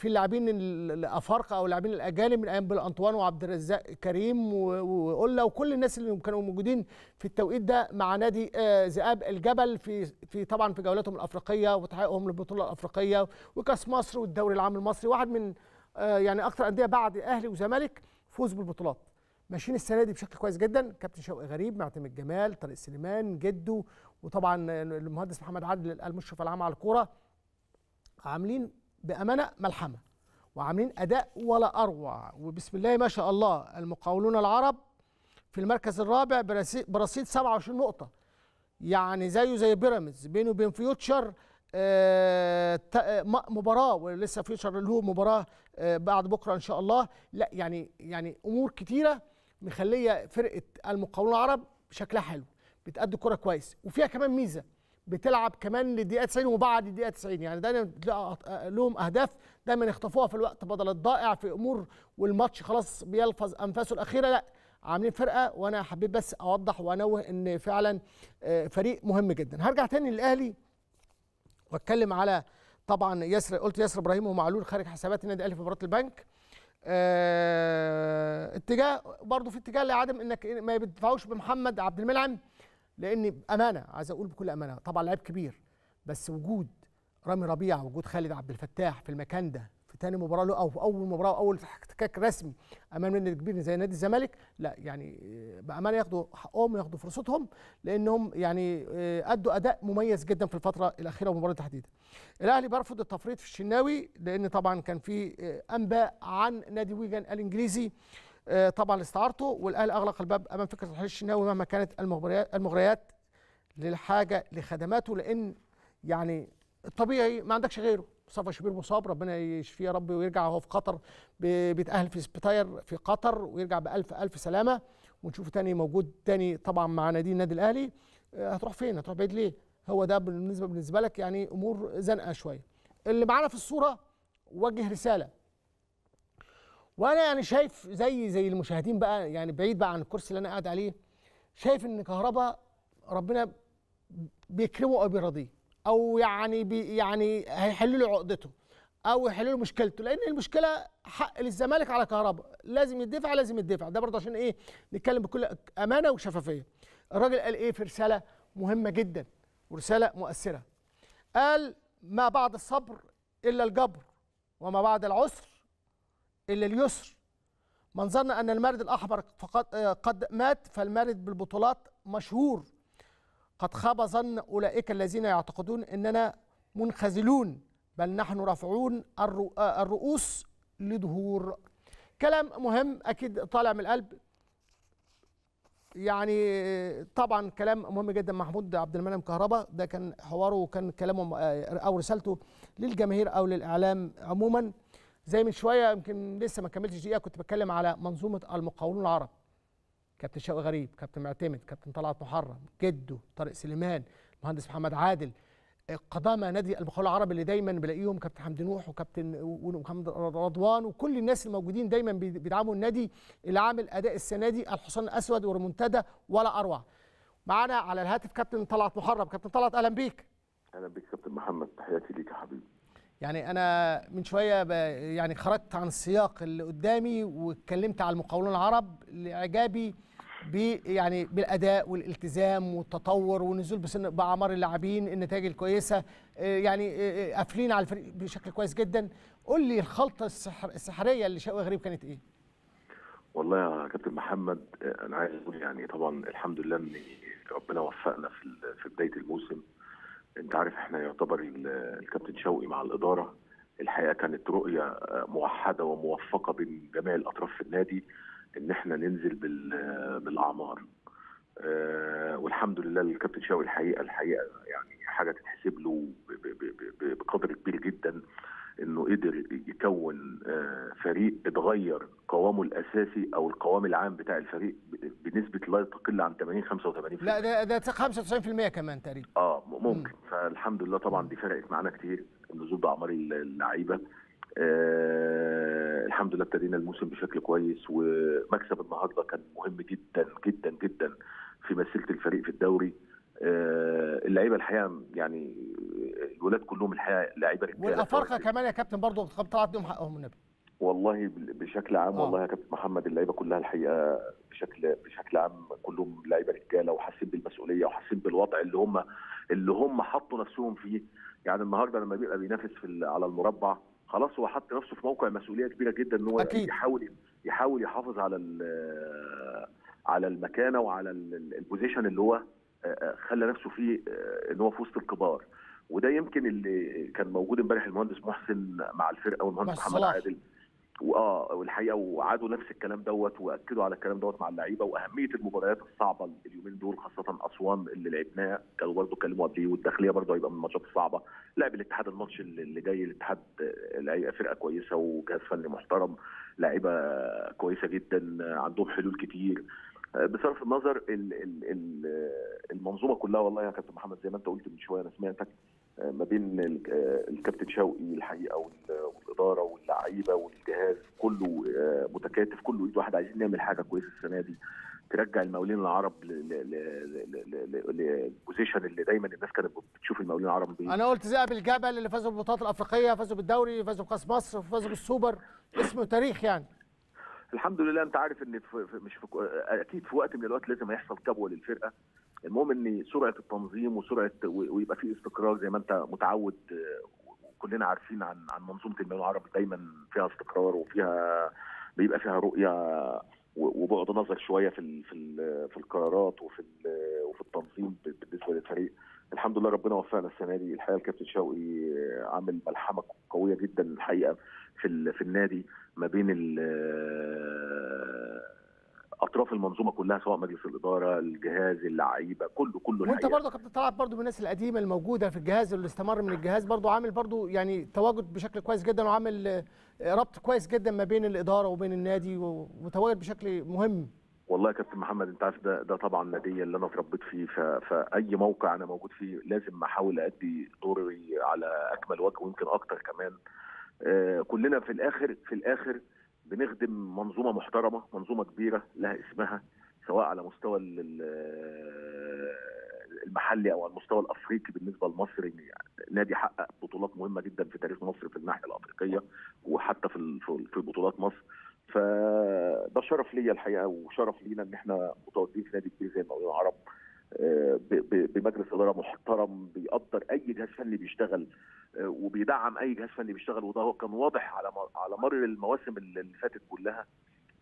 في اللاعبين الافارقه او اللاعبين الاجانب من ايام انطوان وعبد الرزاق كريم وقله وكل الناس اللي كانوا موجودين في التوقيت ده مع نادي آه، ذئاب الجبل في في طبعا في جولاتهم الافريقيه وتحققهم للبطوله الافريقيه وكاس مصر والدوري العام المصري واحد من آه، يعني اكثر انديه بعد اهلي وزمالك فوز بالبطولات ماشيين السنه دي بشكل كويس جدا كابتن شوقي غريب معتمد الجمال طارق سليمان جده وطبعا المهندس محمد عادل المشرف العام على الكوره عاملين بامانه ملحمه وعاملين اداء ولا اروع وبسم الله ما شاء الله المقاولون العرب في المركز الرابع برصيد 27 نقطه يعني زيه زي بيراميدز بينه وبين فيوتشر آه، آه، مباراه ولسه فيوتشر له مباراه آه، بعد بكره ان شاء الله لا يعني يعني امور كتيره مخليه فرقه المقاولون العرب شكلها حلو بتأدي كرة كويس وفيها كمان ميزه بتلعب كمان للدقيقه 90 وبعد الدقيقه 90 يعني دايما لهم اهداف دايما يخطفوها في الوقت بدل الضائع في امور والماتش خلاص بيلفظ انفاسه الاخيره لا عاملين فرقه وانا حبيت بس اوضح وانوه ان فعلا آه، فريق مهم جدا هرجع تاني للاهلي واتكلم على طبعا ياسر قلت ياسر ابراهيم ومعلول خارج حسابات النادي الاهلي في مباراه البنك آه، اتجاه برضه في اتجاه لعدم انك ما بتدفعوش بمحمد عبد المنعم لان امانه عايز اقول بكل امانه طبعا لعيب كبير بس وجود رامي ربيعه وجود خالد عبد الفتاح في المكان ده في تاني مباراه له او في اول مباراه واول احتكاك رسمي امام نادي كبير زي نادي الزمالك لا يعني آه، بامانه ياخدوا حقهم وياخدوا فرصتهم لانهم يعني آه، ادوا اداء مميز جدا في الفتره الاخيره والمباراه تحديدا. الاهلي بيرفض التفريط في الشناوي لان طبعا كان في آه، انباء عن نادي ويجن الانجليزي آه، طبعا لاستعارته والاهلي اغلق الباب امام فكره الحل الشناوي مهما كانت المغريات للحاجه لخدماته لان يعني الطبيعي ما عندكش غيره مصطفى شبير مصاب ربنا يشفيه يا رب ويرجع وهو في قطر بيتاهل في سبيتاير في قطر ويرجع بالف الف سلامه ونشوفه تاني موجود تاني طبعا مع نادي النادي الاهلي آه، هتروح فين هتروح بعيد ليه هو ده بالنسبه بالنسبه لك يعني امور زنقه شويه اللي معانا في الصوره وجه رساله وانا يعني شايف زي زي المشاهدين بقى يعني بعيد بقى عن الكرسي اللي انا قاعد عليه شايف ان كهربا ربنا بيكرمه او بيرضيه او يعني بي يعني هيحل له عقدته او يحل له مشكلته لان المشكله حق للزمالك على كهربا لازم يدفع لازم يدفع ده برضه عشان ايه نتكلم بكل امانه وشفافيه الراجل قال ايه في رساله مهمه جدا ورساله مؤثره قال ما بعد الصبر الا الجبر وما بعد العسر إلا اليسر من ظن أن المارد الأحمر فقد آه، قد مات فالمارد بالبطولات مشهور قد خاب ظن أولئك الذين يعتقدون أننا منخذلون بل نحن رافعون آه، الرؤوس لدهور كلام مهم أكيد طالع من القلب يعني آه، طبعا كلام مهم جدا محمود عبد المنعم كهربا ده كان حواره وكان كلامه او رسالته للجماهير او للاعلام عموما زي من شويه يمكن لسه ما كملتش دقيقه كنت بتكلم على منظومه المقاولون العرب كابتن شوقي غريب كابتن معتمد كابتن طلعت محرم جده طارق سليمان المهندس محمد عادل قدامى نادي المقاولون العرب اللي دايما بلاقيهم كابتن حمدي نوح وكابتن محمد رضوان وكل الناس الموجودين دايما بيدعموا النادي اللي عامل اداء السنه دي الحصان الاسود وريمونتادا ولا اروع معانا على الهاتف كابتن طلعت محرم كابتن طلعت اهلا بيك اهلا بيك كابتن محمد تحياتي ليك يا حبيبي يعني انا من شويه يعني خرجت عن السياق اللي قدامي واتكلمت على المقاولون العرب لاعجابي يعني بالاداء والالتزام والتطور ونزول بسن باعمار اللاعبين النتائج الكويسه آه، يعني آه، آه، قافلين على الفريق بشكل كويس جدا قول لي الخلطه السحر السحريه اللي شوقي غريب كانت ايه والله يا كابتن محمد انا عايز اقول يعني طبعا الحمد لله ان ربنا وفقنا في بدايه الموسم انت عارف احنا يعتبر الكابتن شوقي مع الاداره الحقيقه كانت رؤيه موحده وموفقه بين جميع الاطراف في النادي ان احنا ننزل بالاعمار آه، والحمد لله الكابتن شوقي الحقيقه الحقيقه يعني حاجه تتحسب له بقدر كبير جدا انه قدر يكون آه، فريق اتغير قوامه الاساسي او القوام العام بتاع الفريق بنسبه لا تقل عن 80 85% لا ده ده 95% كمان تقريبا اه ممكن م. فالحمد لله طبعا دي فرقت معانا كتير النزول باعمار اللعيبه آه الحمد لله ابتدينا الموسم بشكل كويس ومكسب النهارده كان مهم جدا جدا جدا في مسيره الفريق في الدوري آه، اللعيبه الحقيقه يعني الولاد كلهم الحقيقه لعيبه رجاله والافارقه كمان يا كابتن برضه طلعت بيهم حقهم النبي والله بشكل عام آه. والله يا كابتن محمد اللعيبه كلها الحقيقه بشكل بشكل عام كلهم لعيبه رجاله وحاسين بالمسؤوليه وحاسين بالوضع اللي هم اللي هم حطوا نفسهم فيه يعني النهارده لما بيبقى بينافس في على المربع خلاص هو حط نفسه في موقع مسؤوليه كبيره جدا ان هو أكيد. يحاول يحاول يحافظ على على المكانه وعلى البوزيشن اللي هو خلى نفسه فيه آه، ان هو في وسط الكبار وده يمكن اللي كان موجود امبارح المهندس محسن مع الفرقه والمهندس محمد عادل واه والحقيقه وعادوا نفس الكلام دوت واكدوا على الكلام دوت مع اللعيبه واهميه المباريات الصعبه اليومين دول خاصه اسوان اللي لعبناه كانوا برضه اتكلموا قبل والداخليه برضه هيبقى من الماتشات الصعبه لعب الاتحاد الماتش اللي جاي الاتحاد لعيبه آه، فرقه كويسه وجهاز فني محترم لعيبه كويسه جدا عندهم حلول كتير بصرف النظر المنظومه كلها والله يا كابتن محمد زي ما انت قلت من شويه انا سمعتك آه، ما بين آه، الكابتن شوقي الحقيقه والاداره واللعيبه والجهاز كله آه، متكاتف كله ايد واحد عايزين نعمل حاجه كويسه السنه دي ترجع المقاولين العرب للبوزيشن اللي دايما الناس كانت بتشوف المقاولين العرب بيه انا قلت ذئب الجبل اللي فازوا بالبطولات الافريقيه فازوا بالدوري فازوا بكاس مصر فازوا بالسوبر اسمه تاريخ يعني الحمد لله انت عارف ان في مش في اكيد في وقت من الوقت لازم يحصل كبوه للفرقه المهم ان سرعه التنظيم وسرعه ويبقى في استقرار زي ما انت متعود وكلنا عارفين عن عن منظومه المال العربي دايما فيها استقرار وفيها بيبقى فيها رؤيه وبعد نظر شويه في في في القرارات وفي وفي التنظيم بالنسبه للفريق الحمد لله ربنا وفقنا السنه دي الحقيقه الكابتن شوقي عامل ملحمه قويه جدا الحقيقه في في النادي ما بين اطراف المنظومه كلها سواء مجلس الاداره الجهاز اللعيبه كله كله وانت برضه كابتن طلعت برضه من الناس القديمه الموجوده في الجهاز اللي استمر من الجهاز برضه عامل برضه يعني تواجد بشكل كويس جدا وعامل آه، ربط كويس جدا ما بين الاداره وبين النادي ومتواجد بشكل مهم والله يا كابتن محمد انت عارف ده ده طبعا نادي اللي انا اتربيت فيه فاي موقع انا موجود فيه لازم احاول ادي دوري على اكمل وجه ويمكن اكتر كمان آه، كلنا في الاخر في الاخر بنخدم منظومه محترمه منظومه كبيره لها اسمها سواء على مستوى آه، المحلي او على المستوى الافريقي بالنسبه لمصر يعني نادي حقق بطولات مهمه جدا في تاريخ مصر في الناحيه الافريقيه وحتى في في بطولات مصر فده شرف ليا الحقيقه وشرف لينا ان احنا متواجدين في نادي كبير زي المقاولين العرب آه، بمجلس اداره محترم بيقدر اي جهاز فني بيشتغل وبيدعم اي جهاز فني بيشتغل وده كان واضح على على مر المواسم اللي فاتت كلها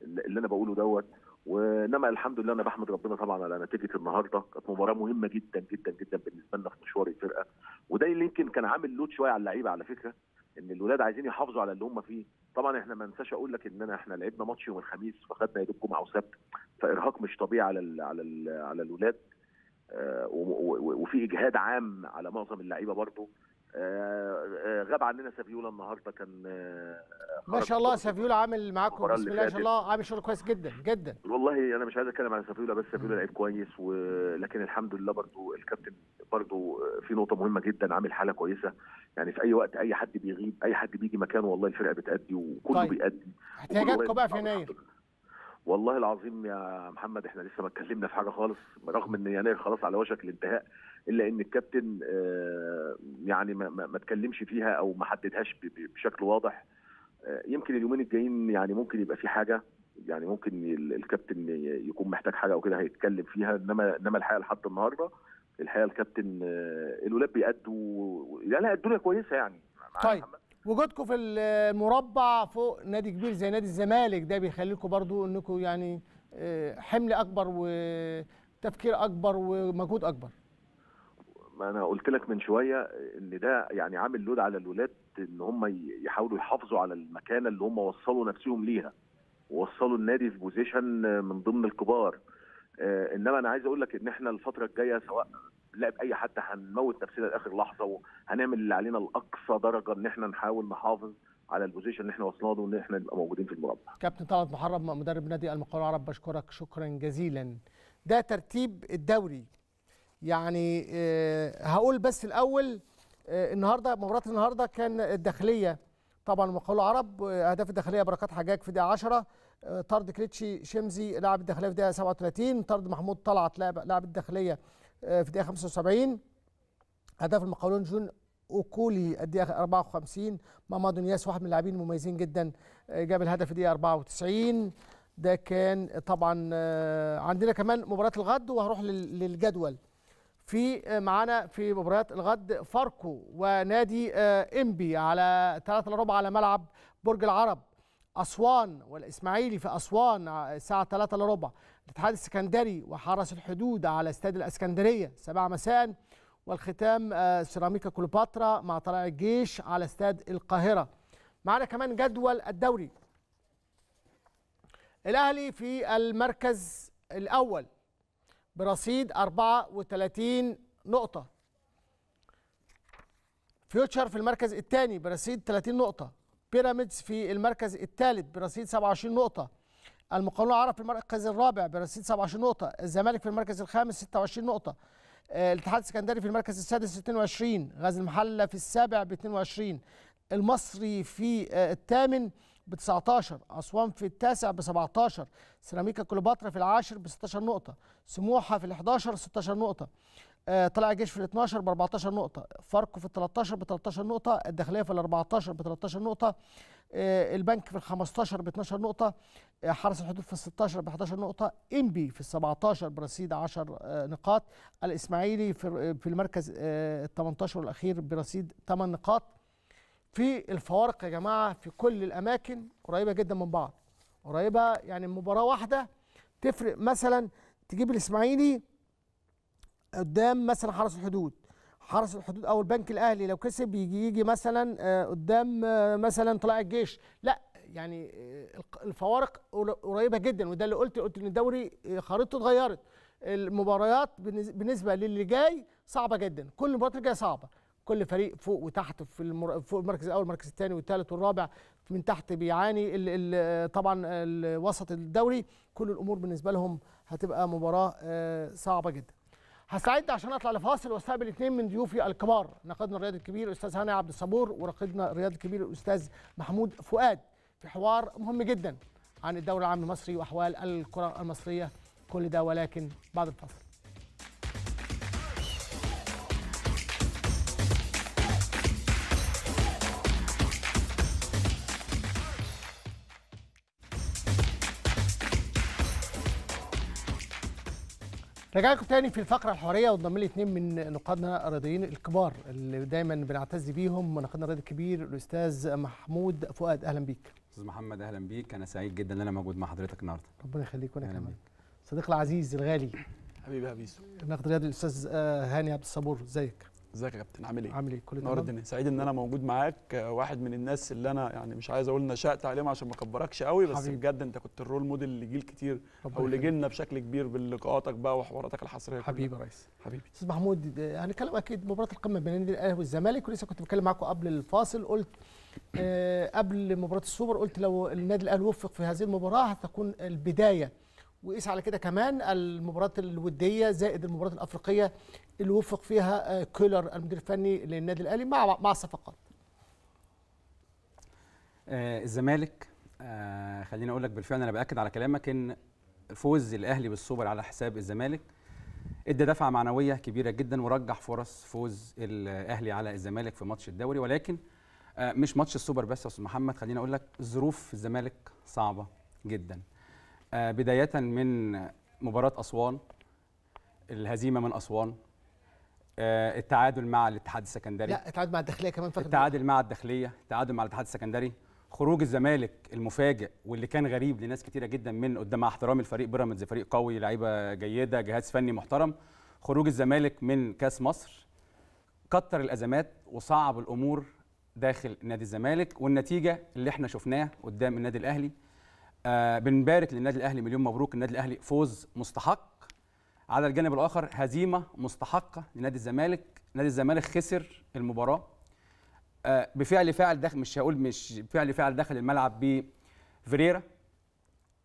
اللي انا بقوله دوت وانما الحمد لله انا بحمد ربنا طبعا على نتيجه النهارده كانت مباراه مهمه جدا جدا جدا بالنسبه لنا في مشوار الفرقه وده اللي يمكن كان عامل لود شويه على اللعيبه على فكره ان الولاد عايزين يحافظوا على اللي هم فيه طبعا احنا ما ننساش اقول لك ان احنا لعبنا ماتش يوم الخميس فخدنا دوب جمعه وسبت فارهاق مش طبيعي على الـ على الـ على الولاد آه، وفي اجهاد عام على معظم اللعيبه برضه آه، آه، غاب عننا سافيولا النهارده كان آه، ما شاء الله سافيولا عامل معاكم بسم الله ما شاء الله عامل شغل كويس جدا جدا والله انا مش عايز اتكلم عن سافيولا بس سافيولا لعيب كويس ولكن الحمد لله برضو الكابتن برضو في نقطه مهمه جدا عامل حاله كويسه يعني في اي وقت اي حد بيغيب اي حد بيجي مكانه والله الفرقه بتادي وكله طيب. بيادي احتياجاتكم بقى في يناير والله العظيم يا محمد احنا لسه ما اتكلمنا في حاجه خالص رغم ان يناير خلاص على وشك الانتهاء الا ان الكابتن آه، يعني ما, ما, ما اتكلمش فيها او ما حددهاش بشكل واضح آه، يمكن اليومين الجايين يعني ممكن يبقى في حاجه يعني ممكن الكابتن يكون محتاج حاجه او كده هيتكلم فيها انما انما الحقيقه لحد النهارده الحقيقه الكابتن آه، الولاد بيأدوا يعني الدنيا كويسه يعني طيب وجودكم في المربع فوق نادي كبير زي نادي الزمالك ده بيخليكم برضو انكم يعني حمل اكبر وتفكير اكبر ومجهود اكبر ما انا قلت لك من شويه ان ده يعني عامل لود على الولاد ان هم يحاولوا يحافظوا على المكانه اللي هم وصلوا نفسهم ليها ووصلوا النادي في بوزيشن من ضمن الكبار آه، انما انا عايز اقول لك ان احنا الفتره الجايه سواء لعب اي حد هنموت نفسنا لاخر لحظه وهنعمل اللي علينا لاقصى درجه ان احنا نحاول نحافظ على البوزيشن اللي احنا وصلنا له وان احنا نبقى موجودين في المربع. كابتن طلعت محرم مدرب نادي المقاولة العرب بشكرك شكرا جزيلا. ده ترتيب الدوري يعني آه، هقول بس الاول آه، النهارده مباراه النهارده كان الداخليه طبعا مقاول العرب آه، اهداف الداخليه بركات حجاج في دقيقه 10 طرد كريتشي شمزي لاعب الداخليه في دقيقه 37 طرد محمود طلعت لاعب الداخليه في دقيقه 75 اهداف المقاولون جون اوكولي الدقيقه 54 ماما دونياس واحد من اللاعبين المميزين جدا جاب الهدف في الدقيقه 94 ده كان طبعا عندنا كمان مباراه الغد وهروح للجدول في آه، معانا في مباريات الغد فاركو ونادي امبي آه، على 3 ربع على ملعب برج العرب اسوان والاسماعيلي في اسوان آه، الساعه 3 ربع الاتحاد السكندري وحرس الحدود على استاد الاسكندريه 7 مساء والختام سيراميكا كليوباترا مع طلائع الجيش على استاد القاهره معانا كمان جدول الدوري الاهلي في المركز الاول برصيد 34 نقطة فيوتشر في المركز الثاني برصيد 30 نقطة بيراميدز في المركز الثالث برصيد 27 نقطة المقاولون العرب في المركز الرابع برصيد 27 نقطة الزمالك في المركز الخامس 26 نقطة آه، الاتحاد السكندري في المركز السادس 22 غاز المحله في السابع ب 22 المصري في آه، الثامن ب 19 أسوان في التاسع ب 17 سيراميكا كليوباترا في العاشر ب 16 نقطة سموحة في ال 11 16 نقطة آه، طلع الجيش في ال 12 ب 14 نقطة فاركو في ال 13 ب 13 نقطة الداخلية في ال 14 ب 13 نقطة آه، البنك في ال 15 ب 12 نقطة آه، حرس الحدود في ال 16 ب 11 نقطة انبي في ال 17 برصيد 10 نقاط الاسماعيلي في المركز ال 18 والأخير برصيد 8 نقاط في الفوارق يا جماعه في كل الاماكن قريبه جدا من بعض قريبه يعني مباراه واحده تفرق مثلا تجيب الاسماعيلي قدام مثلا حرس الحدود حرس الحدود او البنك الاهلي لو كسب يجي يجي مثلا آه، قدام آه، مثلا طلائع الجيش لا يعني آه، الفوارق قريبه جدا وده اللي قلت قلت ان الدوري خريطته اتغيرت المباريات بالنسبه للي جاي صعبه جدا كل مباراه جايه صعبه كل فريق فوق وتحت في المر... فوق المركز الاول المركز الثاني والثالث والرابع من تحت بيعاني ال... ال... طبعا الوسط الدوري كل الامور بالنسبه لهم هتبقى مباراه آه، صعبه جدا هستعد عشان اطلع لفاصل واستقبل اثنين من ضيوفي الكبار ناقدنا الرياضي الكبير الاستاذ هاني عبد الصبور وراقدنا الرياضي الكبير الاستاذ محمود فؤاد في حوار مهم جدا عن الدوري العام المصري واحوال الكره المصريه كل ده ولكن بعد الفاصل رجع لكم تاني في الفقره الحواريه وانضم لي اثنين من نقادنا الرياضيين الكبار اللي دايما بنعتز بيهم نقادنا الرياضي الكبير الاستاذ محمود فؤاد اهلا بيك استاذ محمد اهلا بيك انا سعيد جدا ان انا موجود مع حضرتك النهارده ربنا يخليك وانا كمان صديقي العزيز الغالي حبيبي يا بيسو الرياضي الاستاذ آه، هاني عبد الصبور ازيك ازيك يا كابتن عامل ايه؟ عامل ايه؟ كل تمام؟ الدنيا سعيد ان انا موجود معاك واحد من الناس اللي انا يعني مش عايز اقول نشات عليهم عشان ما اكبركش قوي بس حبيب. بجد انت كنت الرول موديل لجيل كتير او لجيلنا بشكل كبير بلقاءاتك بقى وحواراتك الحصريه حبيبي يا ريس حبيبي استاذ محمود هنتكلم اكيد مباراه القمه بين النادي الاهلي والزمالك ولسه كنت بتكلم معاكم قبل الفاصل قلت أه قبل مباراه السوبر قلت لو النادي الاهلي وفق في هذه المباراه هتكون البدايه وقيس على كده كمان المباراه الوديه زائد المباراه الافريقيه اللي وفق فيها آه، كولر المدير الفني للنادي الاهلي مع مع الصفقات. آه الزمالك آه خليني اقول لك بالفعل انا باكد على كلامك ان فوز الاهلي بالسوبر على حساب الزمالك ادى دفعه معنويه كبيره جدا ورجح فرص فوز الاهلي على الزمالك في ماتش الدوري ولكن آه مش ماتش السوبر بس يا استاذ محمد خليني اقول لك ظروف الزمالك صعبه جدا. آه، بداية من مباراة أسوان الهزيمة من أسوان آه، التعادل مع الاتحاد السكندري لا التعادل مع الداخلية كمان فترة التعادل مع الداخلية التعادل مع الاتحاد السكندري خروج الزمالك المفاجئ واللي كان غريب لناس كتيرة جدا من قدام احترام الفريق بيراميدز فريق قوي لعيبة جيدة جهاز فني محترم خروج الزمالك من كاس مصر كتر الأزمات وصعب الأمور داخل نادي الزمالك والنتيجة اللي احنا شفناها قدام النادي الأهلي آه بنبارك للنادي الاهلي مليون مبروك النادي الاهلي فوز مستحق على الجانب الاخر هزيمه مستحقه لنادي الزمالك نادي الزمالك خسر المباراه آه بفعل فعل داخل مش هقول مش بفعل فعل داخل الملعب ب فيريرا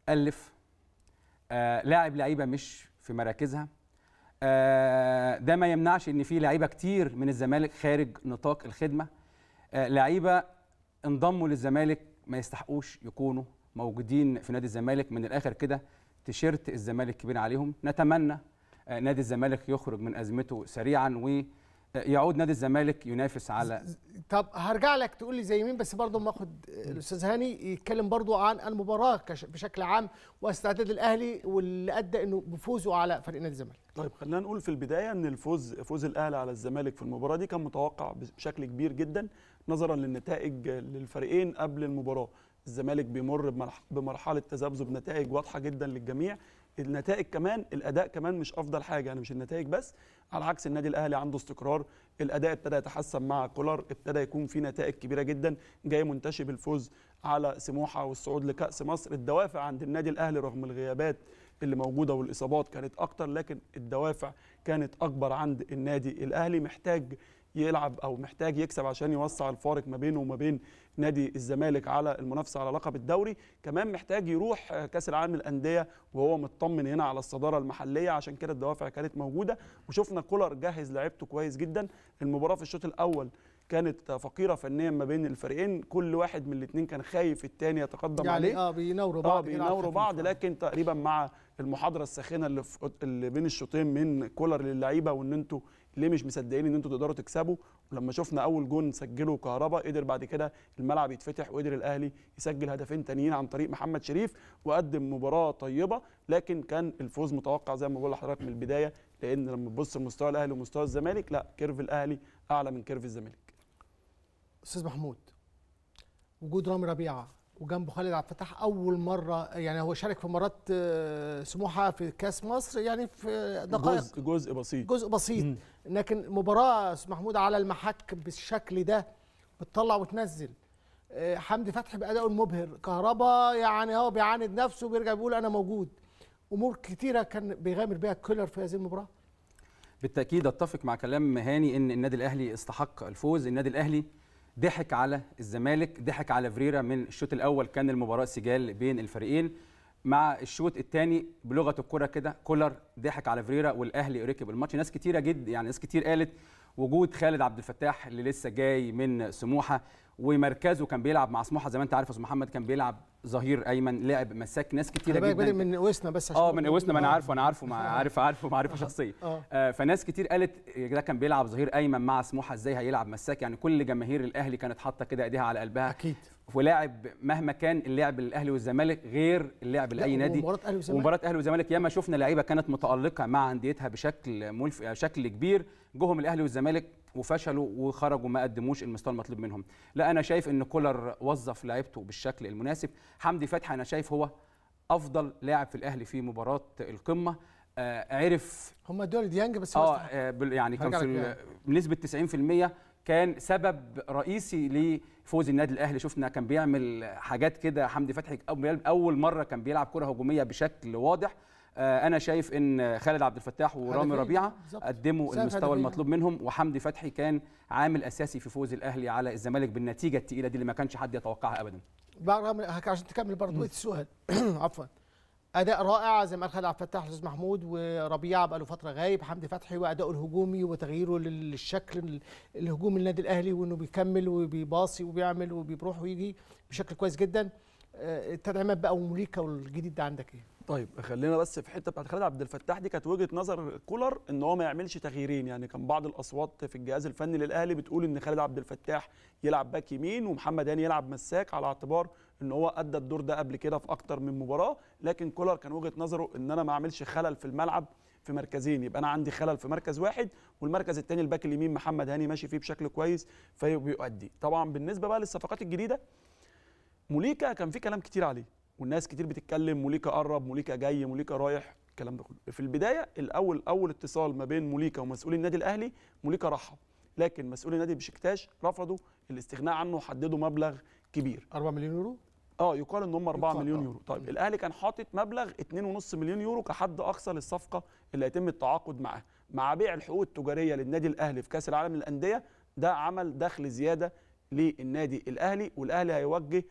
الف آه لاعب لعيبه مش في مراكزها آه ده ما يمنعش ان في لعيبه كتير من الزمالك خارج نطاق الخدمه آه لعيبه انضموا للزمالك ما يستحقوش يكونوا موجودين في نادي الزمالك من الاخر كده تيشيرت الزمالك كبير عليهم نتمنى آه، نادي الزمالك يخرج من ازمته سريعا و يعود نادي الزمالك ينافس على طب هرجع لك تقول لي زي مين بس برضه ما اخد آه، الاستاذ هاني يتكلم برضه عن المباراه بشكل عام واستعداد الاهلي واللي ادى انه بفوزه على فريق نادي الزمالك طيب خلينا نقول في البدايه ان الفوز فوز الاهلي على الزمالك في المباراه دي كان متوقع بشكل كبير جدا نظرا للنتائج للفريقين قبل المباراه الزمالك بيمر بمرحله تذبذب نتائج واضحه جدا للجميع النتائج كمان الاداء كمان مش افضل حاجه يعني مش النتائج بس على عكس النادي الاهلي عنده استقرار الاداء ابتدى يتحسن مع كولر ابتدى يكون في نتائج كبيره جدا جاي منتشي بالفوز على سموحه والصعود لكاس مصر الدوافع عند النادي الاهلي رغم الغيابات اللي موجوده والاصابات كانت اكتر لكن الدوافع كانت اكبر عند النادي الاهلي محتاج يلعب او محتاج يكسب عشان يوسع الفارق ما بينه وما بين نادي الزمالك على المنافسه على لقب الدوري كمان محتاج يروح كاس العالم الانديه وهو مطمن هنا على الصداره المحليه عشان كده الدوافع كانت موجوده وشفنا كولر جهز لعيبته كويس جدا المباراه في الشوط الاول كانت فقيره فنيا ما بين الفريقين كل واحد من الاثنين كان خايف الثاني يتقدم يعني عليه اه بينوروا آه، بعض اه بينوروا بعض لكن تقريبا مع المحاضره الساخنه اللي, اللي بين الشوطين من كولر للعيبه وان انتوا ليه مش مصدقين ان انتوا تقدروا تكسبوا ولما شفنا اول جون سجله كهربا قدر بعد كده الملعب يتفتح وقدر الاهلي يسجل هدفين تانيين عن طريق محمد شريف وقدم مباراه طيبه لكن كان الفوز متوقع زي ما بقول لحضرتك من البدايه لان لما تبص لمستوى الاهلي ومستوى الزمالك لا كيرف الاهلي اعلى من كيرف الزمالك استاذ محمود وجود رامي ربيعه وجنبه خالد عبد الفتاح اول مره يعني هو شارك في مرات آه، سموحه في كاس مصر يعني في دقائق جزء جزء بسيط جزء بسيط لكن مباراه محمود على المحك بالشكل ده بتطلع وتنزل آه، حمدي فتحي بادائه المبهر كهربا يعني هو بيعاند نفسه وبيرجع بيقول انا موجود امور كتيره كان بيغامر بيها كولر في هذه المباراه بالتاكيد اتفق مع كلام هاني ان النادي الاهلي استحق الفوز النادي الاهلي ضحك على الزمالك ضحك على فريرا من الشوط الاول كان المباراه سجال بين الفريقين مع الشوط الثاني بلغه الكره كده كولر ضحك على فريرا والاهلي ركب الماتش ناس كتيره جدا يعني ناس كتير قالت وجود خالد عبد الفتاح اللي لسه جاي من سموحه ومركزه كان بيلعب مع سموحه زي ما انت عارف استاذ محمد كان بيلعب ظهير ايمن لاعب مساك ناس كتيره جدا بقى من قوسنا بس عشان اه من قوسنا ما انا آه. عارفه انا عارفه ما عارف عارفه معرفه آه. شخصيه آه. آه فناس كتير قالت ده كان بيلعب ظهير ايمن مع سموحه ازاي هيلعب مساك يعني كل جماهير الاهلي كانت حاطه كده ايديها على قلبها أكيد. ولاعب مهما كان اللعب الاهلي والزمالك غير اللعب لاي نادي مباراه اهلي وزمالك ومباراه اهلي وزمالك ياما شفنا لعيبه كانت متالقه مع انديتها بشكل ملف... شكل كبير جهم الاهلي والزمالك وفشلوا وخرجوا ما قدموش المستوى المطلوب منهم لا انا شايف ان كولر وظف لعيبته بالشكل المناسب حمدي فتحي انا شايف هو افضل لاعب في الاهلي في مباراه القمه آه عرف هم دول ديانج بس اه, آه يعني كان في يعني. بنسبه 90% كان سبب رئيسي فوز النادي الاهلي شفنا كان بيعمل حاجات كده حمدي فتحي اول مره كان بيلعب كره هجوميه بشكل واضح آه، انا شايف ان خالد عبد الفتاح ورامي ربيعه قدموا المستوى المطلوب منهم وحمدي فتحي كان عامل اساسي في فوز الاهلي على الزمالك بالنتيجه الثقيله دي اللي ما كانش حد يتوقعها ابدا بقى عشان تكمل برضه السؤال عفوا اداء رائع زي ما قال عبد الفتاح استاذ محمود وربيعه بقى له فتره غايب حمدي فتحي واداؤه الهجومي وتغييره للشكل الهجوم النادي الاهلي وانه بيكمل وبيباصي وبيعمل وبيروح ويجي بشكل كويس جدا التدعيمات آه، بقى ومليكا والجديد ده عندك ايه؟ طيب خلينا بس في حته بتاعت خالد عبد الفتاح دي كانت وجهه نظر كولر ان هو ما يعملش تغييرين يعني كان بعض الاصوات في الجهاز الفني للاهلي بتقول ان خالد عبد الفتاح يلعب باك يمين ومحمد هاني يلعب مساك على اعتبار ان هو ادى الدور ده قبل كده في اكتر من مباراه لكن كولر كان وجهه نظره ان انا ما اعملش خلل في الملعب في مركزين يبقى انا عندي خلل في مركز واحد والمركز الثاني الباك اليمين محمد هاني ماشي فيه بشكل كويس فبيؤدي طبعا بالنسبه بقى للصفقات الجديده موليكا كان في كلام كتير عليه والناس كتير بتتكلم موليكا قرب موليكا جاي موليكا رايح الكلام ده كله في البدايه الاول اول اتصال ما بين موليكا ومسؤولي النادي الاهلي موليكا رحب لكن مسؤولي النادي بشكتاش رفضوا الاستغناء عنه وحددوا مبلغ كبير 4 مليون يورو اه يقال ان هم 4 مليون آه، يورو طيب. طيب الاهلي كان حاطط مبلغ 2.5 مليون يورو كحد اقصى للصفقه اللي هيتم التعاقد معاها مع بيع الحقوق التجاريه للنادي الاهلي في كاس العالم للانديه ده عمل دخل زياده للنادي الاهلي والاهلي هيوجه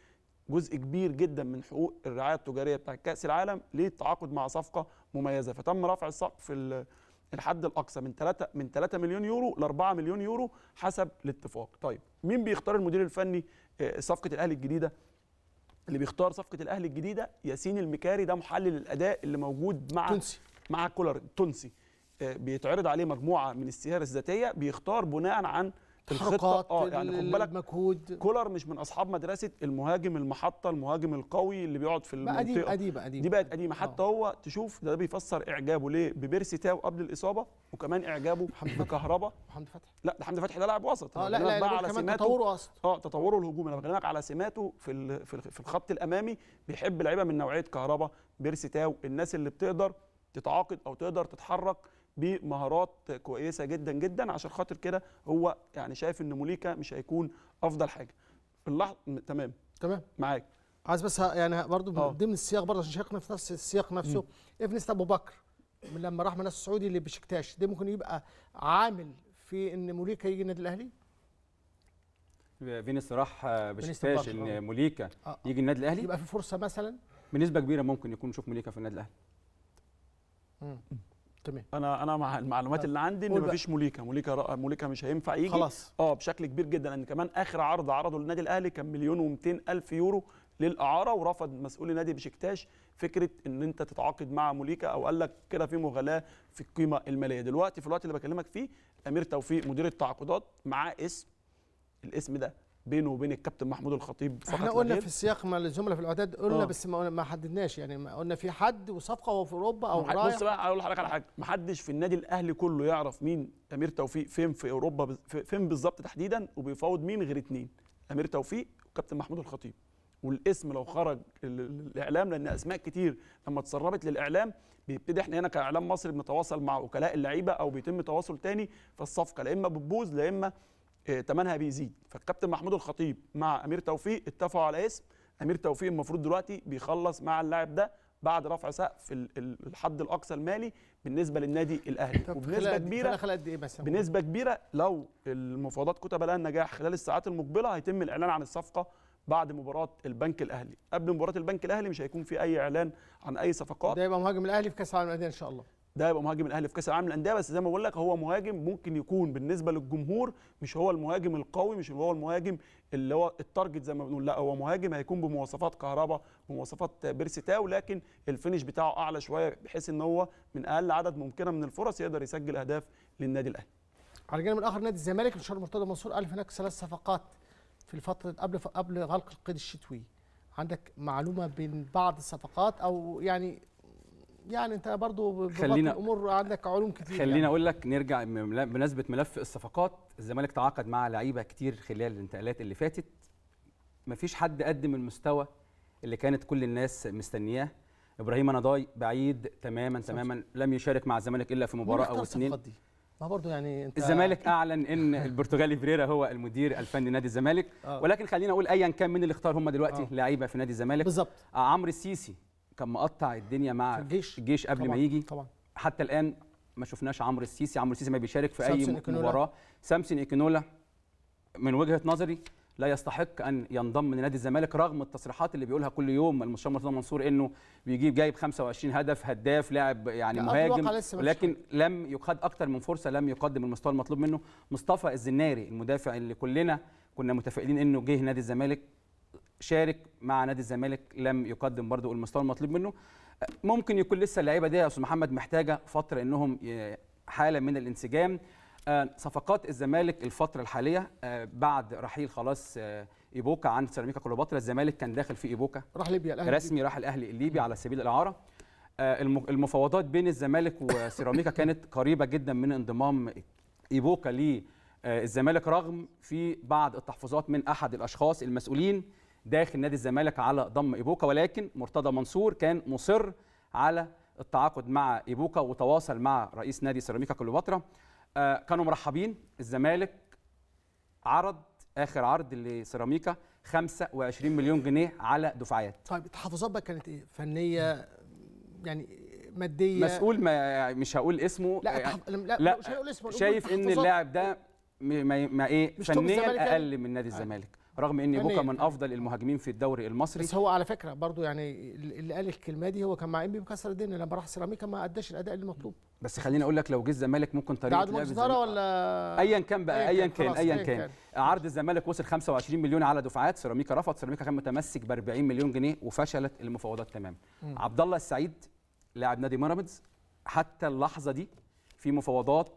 جزء كبير جدا من حقوق الرعايه التجاريه بتاع كاس العالم للتعاقد مع صفقه مميزه فتم رفع السقف الحد الاقصى من 3 من 3 مليون يورو ل 4 مليون يورو حسب الاتفاق طيب مين بيختار المدير الفني صفقه الاهلي الجديده اللي بيختار صفقه الاهلي الجديده ياسين المكاري ده محلل الاداء اللي موجود مع تونسي مع كولر التونسي آه، بيتعرض عليه مجموعه من السير الذاتيه بيختار بناء عن في الخطه اه يعني خد بالك المجهود كولر مش من اصحاب مدرسه المهاجم المحطه المهاجم القوي اللي بيقعد في المنطقه قديمه قديمه قديمه دي بقت قديمه حتى آه. هو تشوف ده بيفسر اعجابه ليه ببيرسي تاو قبل الاصابه وكمان اعجابه بكهربا وحمدي فتحي لا ده حمدي فتحي ده لاعب وسط اه لا لا, لا على كمان تطوره وسط اه تطوره الهجومي انا بكلمك على سماته في في الخط الامامي بيحب لعيبه من نوعيه كهربا بيرسي تاو الناس اللي بتقدر تتعاقد او تقدر تتحرك بمهارات كويسه جدا جدا عشان خاطر كده هو يعني شايف ان موليكا مش هيكون افضل حاجه في اللحظه تمام تمام معاك عايز بس يعني برضو من آه. ضمن السياق برضه عشان شيخنا في نفس السياق نفسه افنس ابو بكر لما راح من السعودي السعودي لبشكتاش ده ممكن يبقى عامل في ان موليكا يجي النادي الاهلي فينيس راح بشكتاش ان آه. موليكا آه،, آه. يجي النادي الاهلي يبقى في فرصه مثلا بنسبه كبيره ممكن يكون نشوف موليكا في النادي الاهلي تمام انا انا مع المعلومات اللي عندي ان مفيش موليكا موليكا موليكا مش هينفع يجي خلاص اه بشكل كبير جدا لان كمان اخر عرض عرضه للنادي الاهلي كان مليون و الف يورو للاعاره ورفض مسؤول نادي بشكتاش فكره ان انت تتعاقد مع موليكا او قال لك كده في مغالاه في القيمه الماليه دلوقتي في الوقت اللي بكلمك فيه امير توفيق مدير التعاقدات معاه اسم الاسم ده بينه وبين الكابتن محمود الخطيب فقط احنا قلنا في السياق مع الزملاء في الاعداد قلنا آه. بس ما, ما حددناش يعني ما قلنا في حد وصفقه هو في اوروبا او رايح بص بقى اقول لحضرتك على حاجه ما حدش في النادي الاهلي كله يعرف مين امير توفيق فين في اوروبا فين بالظبط تحديدا وبيفاوض مين غير اتنين امير توفيق وكابتن محمود الخطيب والاسم لو خرج الاعلام لان اسماء كتير لما تسربت للاعلام بيبتدي احنا هنا كاعلام مصري بنتواصل مع وكلاء اللعيبه او بيتم تواصل تاني فالصفقه لا اما بتبوظ لا اما ثمنها آه، بيزيد فالكابتن محمود الخطيب مع امير توفيق اتفقوا على اسم امير توفيق المفروض دلوقتي بيخلص مع اللاعب ده بعد رفع سقف الحد الاقصى المالي بالنسبه للنادي الاهلي وبنسبه كبيره إيه بنسبه كبيره لو المفاوضات كتب لها النجاح خلال الساعات المقبله هيتم الاعلان عن الصفقه بعد مباراه البنك الاهلي قبل مباراه البنك الاهلي مش هيكون في اي اعلان عن اي صفقات ده يبقى مهاجم الاهلي في كاس العالم للانديه ان شاء الله ده يبقى مهاجم الاهلي في كاس العالم للانديه بس زي ما بقول لك هو مهاجم ممكن يكون بالنسبه للجمهور مش هو المهاجم القوي مش هو المهاجم اللي هو التارجت زي ما بنقول لا هو مهاجم هيكون بمواصفات كهربا بمواصفات بيرسيتاو لكن الفينش بتاعه اعلى شويه بحيث ان هو من اقل عدد ممكنه من الفرص يقدر يسجل اهداف للنادي الاهلي. على الجانب الاخر نادي الزمالك الشهر مرتضى منصور قال هناك ثلاث صفقات في الفتره قبل قبل غلق القيد الشتوي. عندك معلومه بين بعض الصفقات او يعني يعني انت برضو خلينا امور عندك علوم كتير خلينا يعني. اقول لك نرجع بمناسبه ملف الصفقات الزمالك تعاقد مع لعيبه كتير خلال الانتقالات اللي فاتت مفيش حد قدم المستوى اللي كانت كل الناس مستنياه ابراهيم نضاي بعيد تماما صحيح. تماما لم يشارك مع الزمالك الا في مباراه او اثنين ما برضه يعني انت الزمالك اعلن ان البرتغالي فيريرا هو المدير الفني نادي الزمالك آه. ولكن خلينا اقول ايا كان مين اللي اختار هم دلوقتي آه. لعيبه في نادي الزمالك بالظبط آه، عمرو السيسي كان مقطع الدنيا مع الجيش الجيش قبل طبعًا. ما يجي طبعا حتى الان ما شفناش عمرو السيسي عمرو السيسي ما بيشارك في اي مباراه سامسون ايكينولا من وجهه نظري لا يستحق ان ينضم لنادي الزمالك رغم التصريحات اللي بيقولها كل يوم المستشار مرتضى منصور انه بيجيب جايب 25 هدف هداف لاعب يعني مهاجم ولكن لم يقد اكتر من فرصه لم يقدم المستوى المطلوب منه مصطفى الزناري المدافع اللي كلنا كنا متفائلين انه جه نادي الزمالك شارك مع نادي الزمالك لم يقدم برضه المستوى المطلوب منه ممكن يكون لسه اللعيبه دي يا استاذ محمد محتاجه فتره انهم حاله من الانسجام آه، صفقات الزمالك الفتره الحاليه آه، بعد رحيل خلاص آه، ايبوكا عن سيراميكا كليوباترا الزمالك كان داخل في ايبوكا راح ليبيا الاهلي رسمي راح الاهلي الليبي على سبيل الاعاره المفاوضات بين الزمالك وسيراميكا كانت قريبه جدا من انضمام ايبوكا للزمالك رغم في بعض التحفظات من احد الاشخاص المسؤولين داخل نادي الزمالك على ضم ايبوكا ولكن مرتضى منصور كان مصر على التعاقد مع ايبوكا وتواصل مع رئيس نادي سيراميكا كليوباترا آه كانوا مرحبين الزمالك عرض اخر عرض لسيراميكا 25 مليون جنيه على دفعات طيب التحفظات بقى كانت ايه فنيه يعني ماديه مسؤول ما يعني مش هقول اسمه لا آه، لا, لا مش هقول اسمه شايف ان اللاعب ده ما ايه فنيا يعني؟ اقل من نادي أيوة. الزمالك رغم ان يعني بوكا من افضل المهاجمين في الدوري المصري بس هو على فكره برضو يعني اللي قال الكلمه دي هو كان مع انبي مكسر الدنيا لما راح سيراميكا ما اداش الاداء المطلوب بس خليني اقول لك لو جه الزمالك ممكن طريقه لعب الزمالك ولا ايا كان بقى ايا كان ايا كان, كان. عرض الزمالك وصل 25 مليون على دفعات سيراميكا رفض سيراميكا كان متمسك ب 40 مليون جنيه وفشلت المفاوضات تماما عبد الله السعيد لاعب نادي بيراميدز حتى اللحظه دي في مفاوضات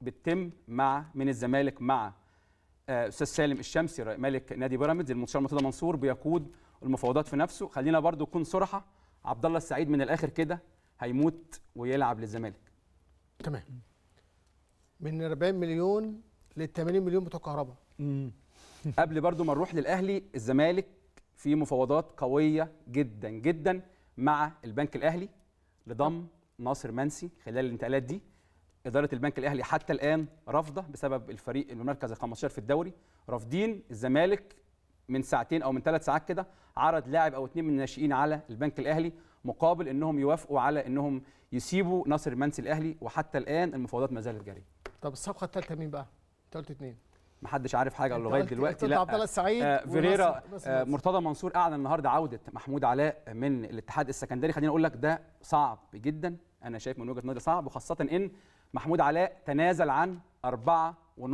بتتم مع من الزمالك مع آه، استاذ سالم الشمسي ملك نادي بيراميدز المستشار مرتضى منصور بيقود المفاوضات في نفسه خلينا برضو نكون صراحه عبد الله السعيد من الاخر كده هيموت ويلعب للزمالك تمام من 40 مليون لل 80 مليون بتوع كهرباء قبل برضو ما نروح للاهلي الزمالك في مفاوضات قويه جدا جدا مع البنك الاهلي لضم ناصر منسي خلال الانتقالات دي اداره البنك الاهلي حتى الان رافضه بسبب الفريق المركز ال 15 في الدوري رافضين الزمالك من ساعتين او من ثلاث ساعات كده عرض لاعب او اثنين من الناشئين على البنك الاهلي مقابل انهم يوافقوا على انهم يسيبوا ناصر المنسي الاهلي وحتى الان المفاوضات ما زالت جاريه. طب الصفقه الثالثه مين بقى؟ انت قلت اثنين. محدش عارف حاجه لغايه دلوقتي لا عبد الله السعيد آه فيريرا آه مرتضى منصور اعلن النهارده عوده محمود علاء من الاتحاد السكندري خليني اقول لك ده صعب جدا انا شايف من وجهه نظري صعب وخاصه ان محمود علاء تنازل عن 4.5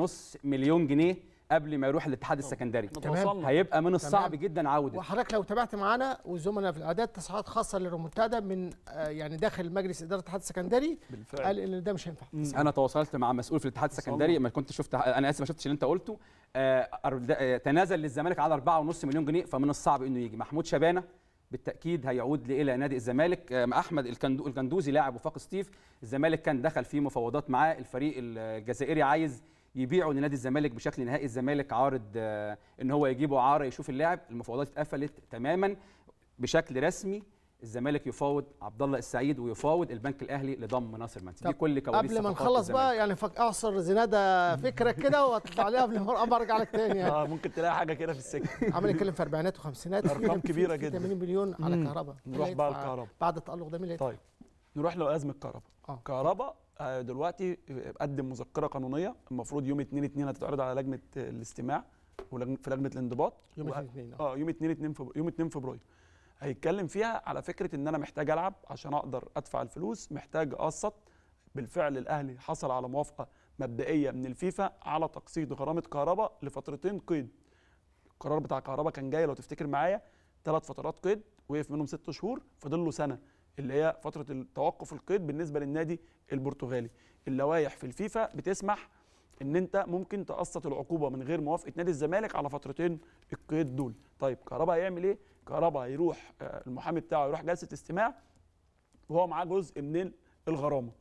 مليون جنيه قبل ما يروح الاتحاد السكندري تمام هيبقى من الصعب تمام. جدا عوده وحضرتك لو تابعت معانا والزملاء في الاعداد تصريحات خاصه للريمونتادا من آه، يعني داخل مجلس اداره الاتحاد السكندري بالفعل. قال ان ده مش هينفع انا تواصلت مع مسؤول في الاتحاد السكندري ما كنت شفت انا اسف ما شفتش اللي انت قلته آه, آه، تنازل للزمالك على 4.5 مليون جنيه فمن الصعب انه يجي محمود شبانه بالتاكيد هيعود الى نادي الزمالك آه، احمد الكندوزي لاعب وفاق ستيف الزمالك كان دخل في مفاوضات معاه الفريق الجزائري عايز يبيعه لنادي الزمالك بشكل نهائي الزمالك عارض آه، ان هو يجيبه عاره يشوف اللاعب المفاوضات اتقفلت تماما بشكل رسمي الزمالك يفاوض عبد الله السعيد ويفاوض البنك الاهلي لضم ناصر منسي دي كل كواليس قبل ما نخلص بقى يعني اعصر زناده فكرك كده واطلع عليها قبل ما ارجع لك تاني يعني. اه ممكن تلاقي حاجه كده في السكه عمال يتكلم في اربعينات وخمسينات ارقام كبيره جدا 80 مليون على كهرباء نروح بقى الكهرباء بعد التالق ده مين طيب نروح لازمه كهرباء آه. كهرباء آه، دلوقتي قدم مذكره قانونيه المفروض يوم 2 2 هتتعرض على لجنه الاستماع في لجنه الانضباط يوم 2 2 آه. اه يوم 2 2 يوم 2 فبراير هيتكلم فيها على فكره ان انا محتاج العب عشان اقدر ادفع الفلوس محتاج اقسط بالفعل الاهلي حصل على موافقه مبدئيه من الفيفا على تقسيط غرامه كهرباء لفترتين قيد القرار بتاع كهرباء كان جاي لو تفتكر معايا ثلاث فترات قيد وقف منهم ست شهور فاضل له سنه اللي هي فتره التوقف القيد بالنسبه للنادي البرتغالي اللوائح في الفيفا بتسمح ان انت ممكن تقسط العقوبه من غير موافقه نادي الزمالك على فترتين القيد دول طيب كهربا هيعمل ايه الكهرباء يروح آه، المحامي بتاعه يروح جلسه استماع وهو معاه جزء من الغرامه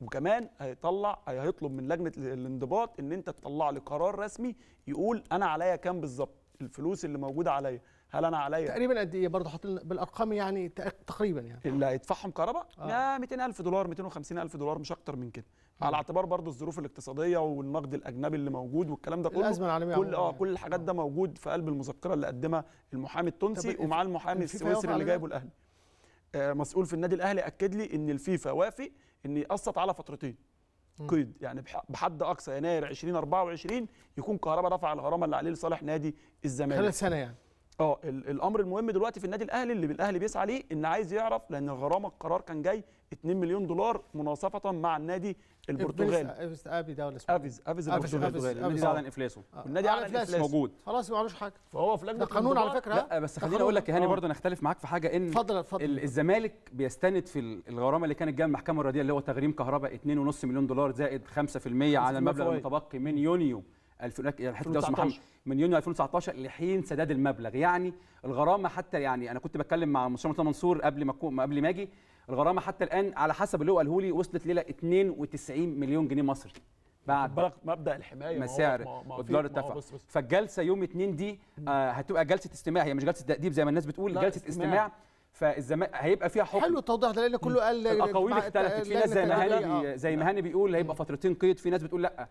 وكمان هيطلع هيطلب من لجنه الانضباط ان انت تطلع لي قرار رسمي يقول انا عليا كام بالظبط الفلوس اللي موجوده عليا هل انا عليا تقريبا قد ايه برضه حاطين بالارقام يعني تقريبا يعني اللي هيدفعهم كهرباء آه. 200000 دولار 250000 دولار مش اكتر من كده مم. آه. على اعتبار برضه الظروف الاقتصاديه والنقد الاجنبي اللي موجود والكلام ده كله الازمه العالميه كل اه يعني. كل الحاجات آه. ده موجود في قلب المذكره اللي قدمها المحامي التونسي ومعاه المحامي السويسري اللي جايبه الاهلي آه مسؤول في النادي الاهلي اكد لي ان الفيفا وافي ان يقسط على فترتين قيد يعني بحد اقصى يناير 2024 يكون كهرباء رفع الغرامه اللي عليه لصالح نادي الزمالك خلال سنه يعني اه الامر المهم دلوقتي في النادي الاهلي اللي الاهلي بيسعى ليه ان عايز يعرف لان غرامه القرار كان جاي 2 مليون دولار مناصفه مع النادي البرتغالي افيز افيز ده ولا اسمه افيز افيز البرتغالي النادي اعلن افلاسه آه. والنادي اعلن آه، افلاسه موجود خلاص ما عملوش حاجه فهو في لجنه قانون على فكره لا بس خليني اقول لك يا هاني آه. برضه انا اختلف معاك في حاجه ان فضل فضل. الزمالك بيستند في الغرامه اللي كانت جايه من المحكمه الرياضيه اللي هو تغريم كهرباء 2.5 مليون دولار زائد 5% على المبلغ المتبقي من يونيو الف... حته محمد من يونيو 2019 لحين سداد المبلغ يعني الغرامه حتى يعني انا كنت بتكلم مع مستشار منصور قبل ما قبل ما اجي الغرامه حتى الان على حسب اللي هو قاله لي وصلت ليله 92 مليون جنيه مصري بعد بالك مبدا الحمايه مسعر والدولار اتفق فالجلسه يوم 2 دي آه هتبقى جلسه استماع هي مش جلسه تاديب زي ما الناس بتقول جلسه استماع فالزمان هيبقى فيها حكم حلو التوضيح ده لان كله قال الاقاويل اختلفت في ناس زي مهاني زي آه. مهاني بيقول هيبقى فترتين قيد في ناس بتقول لا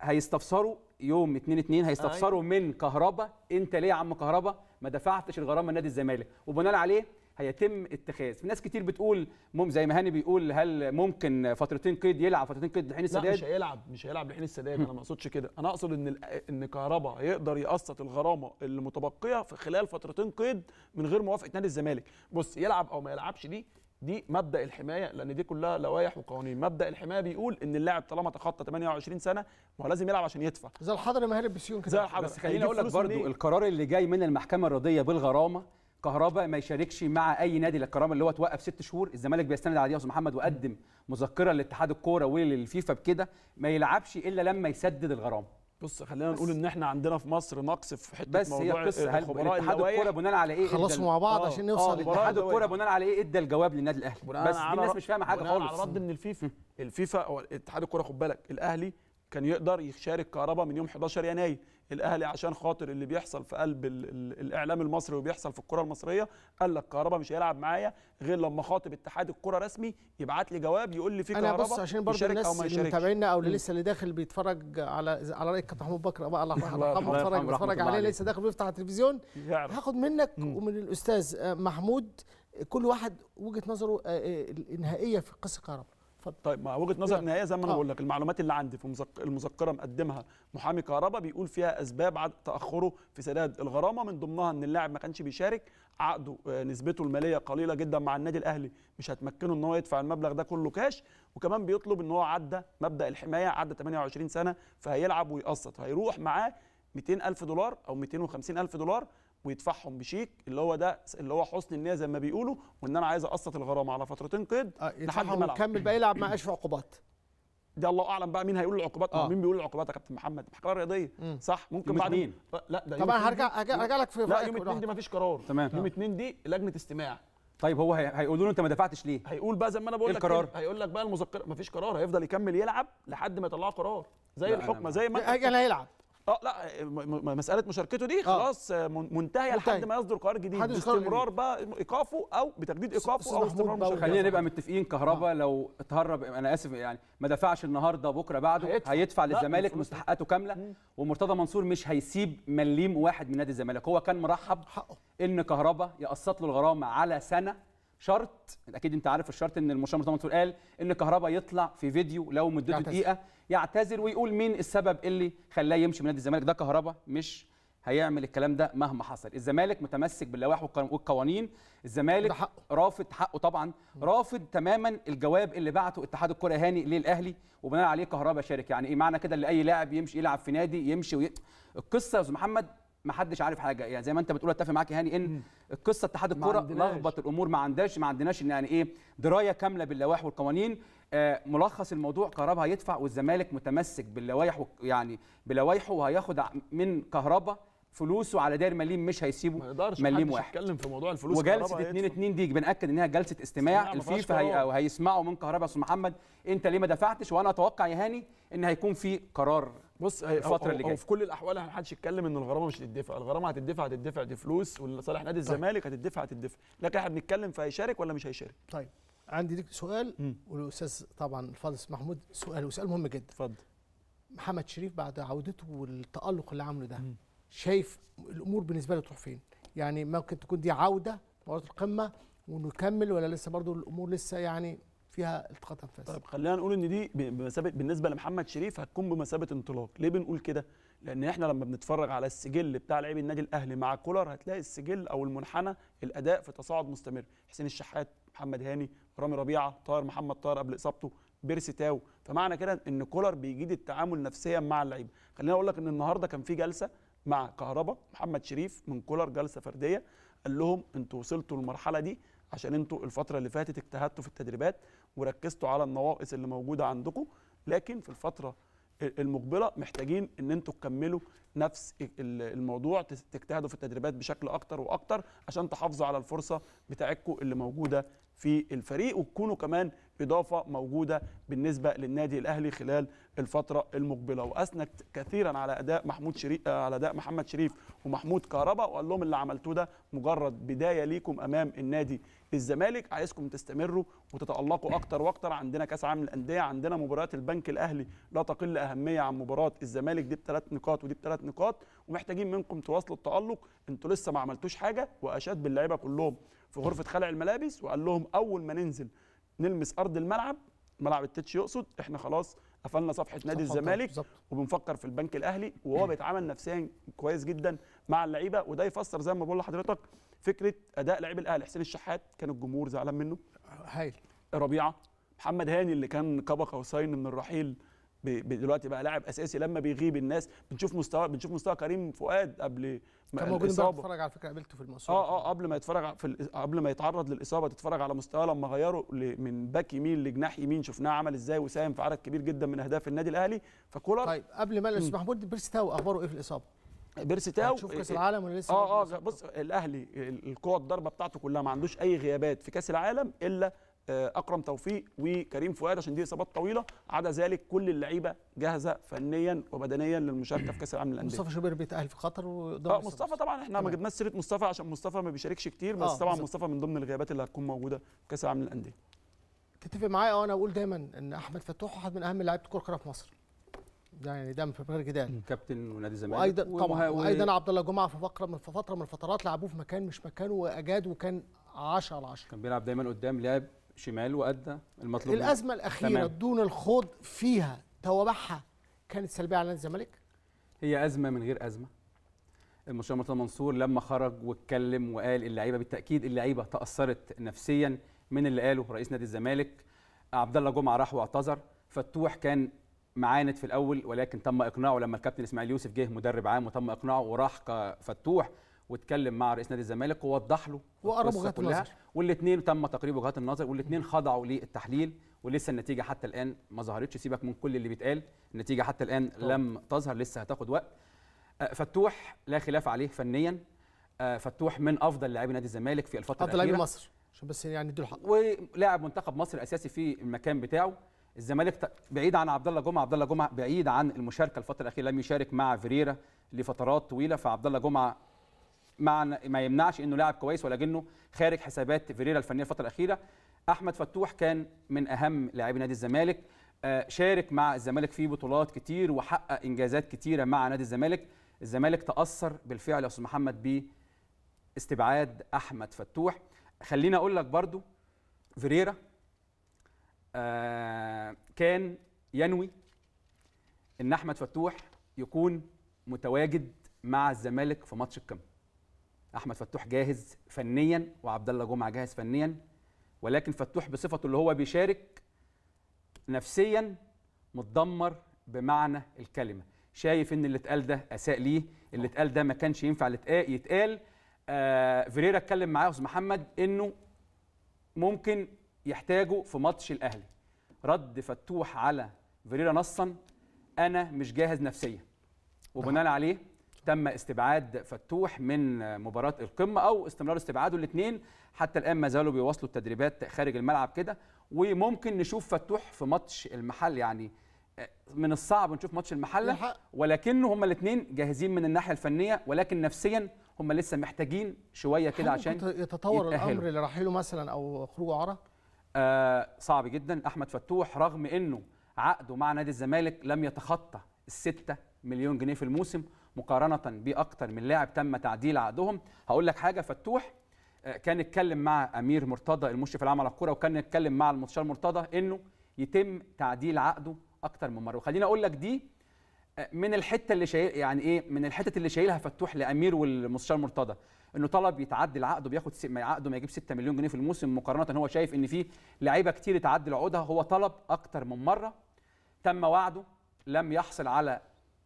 هيستفسروا يوم 2 2 هيستفسروا آه. من كهربا انت ليه يا عم كهربا ما دفعتش الغرامه لنادي الزمالك وبناء عليه هيتم اتخاذ في ناس كتير بتقول مم زي ما هاني بيقول هل ممكن فترتين قيد يلعب فترتين قيد لحين السداد لا مش هيلعب مش هيلعب لحين السداد انا ما اقصدش كده انا اقصد ان ان كهربا هيقدر يقسط الغرامه اللي متبقيه في خلال فترتين قيد من غير موافقه نادي الزمالك بص يلعب او ما يلعبش دي دي مبدا الحمايه لان دي كلها لوائح وقوانين مبدا الحمايه بيقول ان اللاعب طالما تخطى 28 سنه ما هو لازم يلعب عشان يدفع زي الحضر مهارب بسيون كده زي الحضر بس خليني اقول لك برضو القرار اللي جاي من المحكمه الرياضيه بالغرامه كهرباء ما يشاركش مع اي نادي للكرامه اللي هو توقف ست شهور الزمالك بيستند على دياس محمد وقدم مذكره لاتحاد الكوره وللفيفا بكده ما يلعبش الا لما يسدد الغرامه بص خلينا نقول ان احنا عندنا في مصر نقص في حته بس موضوع هي قصه هل اتحاد الكوره بناء على ايه خلصوا مع بعض آه. عشان نوصل آه، اتحاد الكوره بناء على ايه ادى الجواب للنادي الاهلي بس دي الناس مش فاهمه حاجه خالص على رد ان الفيفا الفيفا اتحاد الكوره خد بالك الاهلي كان يقدر يشارك كهربا من يوم 11 يناير الاهلي عشان خاطر اللي بيحصل في قلب الاعلام المصري وبيحصل في الكره المصريه قال لك كهربا مش هيلعب معايا غير لما خاطب اتحاد الكره رسمي يبعت لي جواب يقول لي في كهربا انا بص عشان برضه الناس اللي متابعينا او اللي لسه اللي داخل بيتفرج على على راي كابتن محمود بكر بقى الله يرحمه بيتفرج بيتفرج عليه لسه داخل بيفتح التلفزيون هاخد منك ومن الاستاذ آه، محمود آه، كل واحد وجهه نظره آه، النهائيه في قصه كهربا اتفضل طيب ما وجهه نظر نهائيه زي ما انا آه. بقول لك المعلومات اللي عندي في المذكره مقدمها محامي كهربا بيقول فيها اسباب عدم تاخره في سداد الغرامه من ضمنها ان اللاعب ما كانش بيشارك عقده آه، نسبته الماليه قليله جدا مع النادي الاهلي مش هتمكنه ان هو يدفع المبلغ ده كله كاش وكمان بيطلب ان هو عدى مبدا الحمايه عدى 28 سنه فهيلعب ويقسط هيروح معاه 200000 دولار او 250000 دولار ويدفعهم بشيك اللي هو ده اللي هو حسن النيه زي ما بيقولوا وان انا عايز اقسط الغرامه على فترتين قيد آه لحد ما يكمل بقى يلعب مع في عقوبات ده الله اعلم بقى مين هيقول العقوبات آه. مين بيقول العقوبات يا كابتن محمد المحكمه الرياضيه صح ممكن بعد مين لا ده طبعا هرجع هرجع لك في لا يوم اثنين دي مفيش قرار تمام يوم اثنين دي لجنه استماع طيب هو هيقولوا له انت ما دفعتش ليه هيقول بقى زي ما انا بقول إيه لك القرار هيقول لك بقى المذكره مفيش قرار هيفضل يكمل يلعب لحد ما يطلعوا قرار زي الحكمه زي ما هيجي هيلعب اه لا مساله مشاركته دي اه. خلاص منتهيه لحد ما يصدر قرار جديد باستمرار بقى ايقافه او بتجديد ايقافه او استمرار مشاركته خلينا نبقى متفقين كهربا آه. لو اتهرب انا اسف يعني ما دفعش النهارده بكره بعده هيدفع, هيدفع للزمالك مستحقاته كامله مم. ومرتضى منصور مش هيسيب مليم واحد من نادي الزمالك هو كان مرحب حقه ان كهربا يقسط له الغرامه على سنه شرط اكيد انت عارف الشرط ان المشرف منصور قال ان كهربا يطلع في فيديو لو مدته دقيقه يعتذر ويقول مين السبب اللي خلاه يمشي من نادي الزمالك ده كهربا مش هيعمل الكلام ده مهما حصل الزمالك متمسك باللوائح والقوانين الزمالك حقه. رافض حقه طبعا رافض تماما الجواب اللي بعته اتحاد الكره هاني للاهلي وبناء عليه كهربا شارك يعني ايه معنى كده ان اي لاعب يمشي يلعب في نادي يمشي وي... القصه يا استاذ محمد ما حدش عارف حاجه يعني زي ما انت بتقول اتفق معاك يا هاني ان القصه اتحاد الكوره لخبط الامور ما عندهاش ما عندناش يعني ايه درايه كامله باللوائح والقوانين آه ملخص الموضوع كهربا هيدفع والزمالك متمسك باللوائح يعني بلوائحه وهياخد من كهربا فلوسه على داير مليم مش هيسيبه ما يقدرش مليم واحد يتكلم في موضوع الفلوس وجلسه 2 2 دي بناكد انها جلسه استماع الفيفا هي هيسمعوا من كهربا يا استاذ محمد انت ليه ما دفعتش وانا اتوقع يا هاني ان هيكون في قرار بص الفتره اللي جايه في كل الاحوال ما حدش يتكلم ان الغرامه مش هتدفع الغرامه هتدفع هتدفع دي فلوس ولصالح نادي طيب. الزمالك طيب. هتدفع هتدفع لكن احنا بنتكلم في هيشارك ولا مش هيشارك طيب عندي ليك سؤال والاستاذ طبعا الفاضل محمود سؤال وسؤال مهم جدا اتفضل محمد شريف بعد عودته والتالق اللي عامله ده مم. شايف الامور بالنسبه له تروح فين يعني ممكن تكون دي عوده مباراه القمه ونكمل ولا لسه برضه الامور لسه يعني فيها التقاط انفاس طيب خلينا نقول ان دي بمثابه بالنسبه لمحمد شريف هتكون بمثابه انطلاق ليه بنقول كده لان احنا لما بنتفرج على السجل بتاع لعيب النادي الاهلي مع كولر هتلاقي السجل او المنحنى الاداء في تصاعد مستمر حسين الشحات محمد هاني رامي ربيعه طاهر محمد طاهر قبل اصابته بيرسي تاو فمعنى كده ان كولر بيجيد التعامل نفسيا مع اللعيبه خلينا اقول لك ان النهارده كان في جلسه مع كهربا محمد شريف من كولر جلسه فرديه قال لهم انتوا وصلتوا للمرحله دي عشان انتوا الفتره اللي فاتت اجتهدتوا في التدريبات وركزتوا على النواقص اللي موجوده عندكم لكن في الفتره المقبله محتاجين ان انتوا تكملوا نفس الموضوع تجتهدوا في التدريبات بشكل اكتر واكتر عشان تحافظوا على الفرصه بتاعتكم اللي موجوده في الفريق وتكونوا كمان اضافه موجوده بالنسبه للنادي الاهلي خلال الفتره المقبله واسند كثيرا على اداء محمود شريف آه، على اداء محمد شريف ومحمود كهربا وقال لهم اللي عملتوه ده مجرد بدايه ليكم امام النادي الزمالك عايزكم تستمروا وتتالقوا اكتر واكتر عندنا كاس عالم الانديه عندنا مباريات البنك الاهلي لا تقل اهميه عن مباراه الزمالك دي بثلاث نقاط ودي بثلاث نقاط ومحتاجين منكم تواصلوا التالق انتوا لسه ما عملتوش حاجه واشاد باللعيبه كلهم في غرفه خلع الملابس وقال لهم اول ما ننزل نلمس ارض الملعب ملعب التتش يقصد احنا خلاص قفلنا صفحه نادي الزمالك بالزبط. وبنفكر في البنك الاهلي وهو بيتعامل نفسيا كويس جدا مع اللعيبه وده يفسر زي ما بقول لحضرتك فكره اداء لعيب الاهلي حسين الشحات كان الجمهور زعلان منه هايل ربيعه محمد هاني اللي كان قاب قوسين من الرحيل دلوقتي بقى لاعب اساسي لما بيغيب الناس بنشوف مستوى بنشوف مستوى كريم فؤاد قبل ما كان موجود الاصابه اتفرج على فكره قابلته في الموسم اه اه قبل ما يتفرج في قبل ما يتعرض للاصابه تتفرج على مستواه لما غيره من باك يمين لجناح يمين شفناه عمل ازاي وساهم في عدد كبير جدا من اهداف النادي الاهلي فكولر طيب قبل ما محمود تاو اخباره ايه في الاصابه؟ تاو هتشوف كاس إيه، إيه. العالم ولا لسه اه اه بص الاهلي القوه الضربه بتاعته كلها ما عندوش اي غيابات في كاس العالم الا آه، اكرم توفيق وكريم فؤاد عشان دي اصابات طويله عدا ذلك كل اللعيبه جاهزه فنيا وبدنيا للمشاركه في كاس العالم للانديه مصطفى شوبير بيتاهل في قطر اه مصطفى طبعا احنا ما جبناش سيره مصطفى عشان مصطفى ما بيشاركش كتير بس آه طبعا مصطفى من ضمن الغيابات اللي هتكون موجوده في كاس العالم للانديه تتفق معايا اه انا اقول دايما ان احمد فتوح واحد من اهم لعيبه كره في مصر يعني ده من غير جدال كابتن ونادي الزمالك وايضا طبعا وايضا عبد الله جمعه في فقره من فتره من الفترات لعبوه في مكان مش مكانه واجاد وكان 10 على 10 كان بيلعب دايما قدام لعب شمال وادى المطلوب الازمه الاخيره تمام. دون الخوض فيها توابعها كانت سلبيه على نادي الزمالك هي ازمه من غير ازمه المستشار مرتضى منصور لما خرج واتكلم وقال اللعيبه بالتاكيد اللعيبه تاثرت نفسيا من اللي قاله رئيس نادي الزمالك عبد الله جمعه راح واعتذر فتوح كان معاند في الاول ولكن تم اقناعه لما الكابتن اسماعيل يوسف جه مدرب عام وتم اقناعه وراح كفتوح واتكلم مع رئيس نادي الزمالك ووضح له وقرب وجهات النظر والاثنين تم تقريب وجهات النظر والاثنين خضعوا للتحليل ولسه النتيجه حتى الان ما ظهرتش سيبك من كل اللي بيتقال النتيجه حتى الان طبعا. لم تظهر لسه هتاخد وقت أه، فتوح لا خلاف عليه فنيا أه، فتوح من افضل لاعبي نادي الزمالك في الفتره الاخيره افضل لاعب مصر عشان بس يعني نديله حق ولاعب منتخب مصر الاساسي في المكان بتاعه الزمالك بعيد عن عبد الله جمعه عبد الله جمعه بعيد عن المشاركه الفتره الاخيره لم يشارك مع فيريرا لفترات طويله فعبد الله جمعه مع ما يمنعش انه لاعب كويس ولكنه خارج حسابات فيريرا الفنيه الفتره الاخيره احمد فتوح كان من اهم لاعبي نادي الزمالك آه، شارك مع الزمالك في بطولات كتير وحقق انجازات كتيره مع نادي الزمالك الزمالك تاثر بالفعل يا استاذ محمد باستبعاد احمد فتوح خليني اقول لك برضو فيريرا آه، كان ينوي ان احمد فتوح يكون متواجد مع الزمالك في ماتش القمه احمد فتوح جاهز فنيا وعبد الله جمعه جاهز فنيا ولكن فتوح بصفته اللي هو بيشارك نفسيا متدمر بمعنى الكلمه شايف ان اللي اتقال ده اساء ليه اللي اتقال ده ما كانش ينفع يتقال آه فيريرا اتكلم معاه محمد انه ممكن يحتاجه في ماتش الاهلي رد فتوح على فيريرا نصا انا مش جاهز نفسيا وبناء عليه تم استبعاد فتوح من مباراه القمه او استمرار استبعاده الاثنين حتى الان ما زالوا بيواصلوا التدريبات خارج الملعب كده وممكن نشوف فتوح في ماتش المحل يعني آه، من الصعب نشوف ماتش المحله ولكنه هما الاثنين جاهزين من الناحيه الفنيه ولكن نفسيا هما لسه محتاجين شويه كده عشان يتطور يتأهلوا. الامر لرحيله مثلا او خروج عرق آه، صعب جدا احمد فتوح رغم انه عقده مع نادي الزمالك لم يتخطى الستة مليون جنيه في الموسم مقارنة بأكتر من لاعب تم تعديل عقدهم هقول لك حاجة فتوح آه، كان اتكلم مع أمير مرتضى المشرف العام على الكورة وكان اتكلم مع المستشار مرتضى إنه يتم تعديل عقده أكتر من مرة وخليني أقول لك دي آه، من الحتة اللي شايل يعني إيه من الحتة اللي شايلها فتوح لأمير والمستشار مرتضى انه طلب يتعدل عقده بياخد عقده ما يجيب 6 مليون جنيه في الموسم مقارنه هو شايف ان في لعيبه كتير تعدل عقودها هو طلب اكتر من مره تم وعده لم يحصل على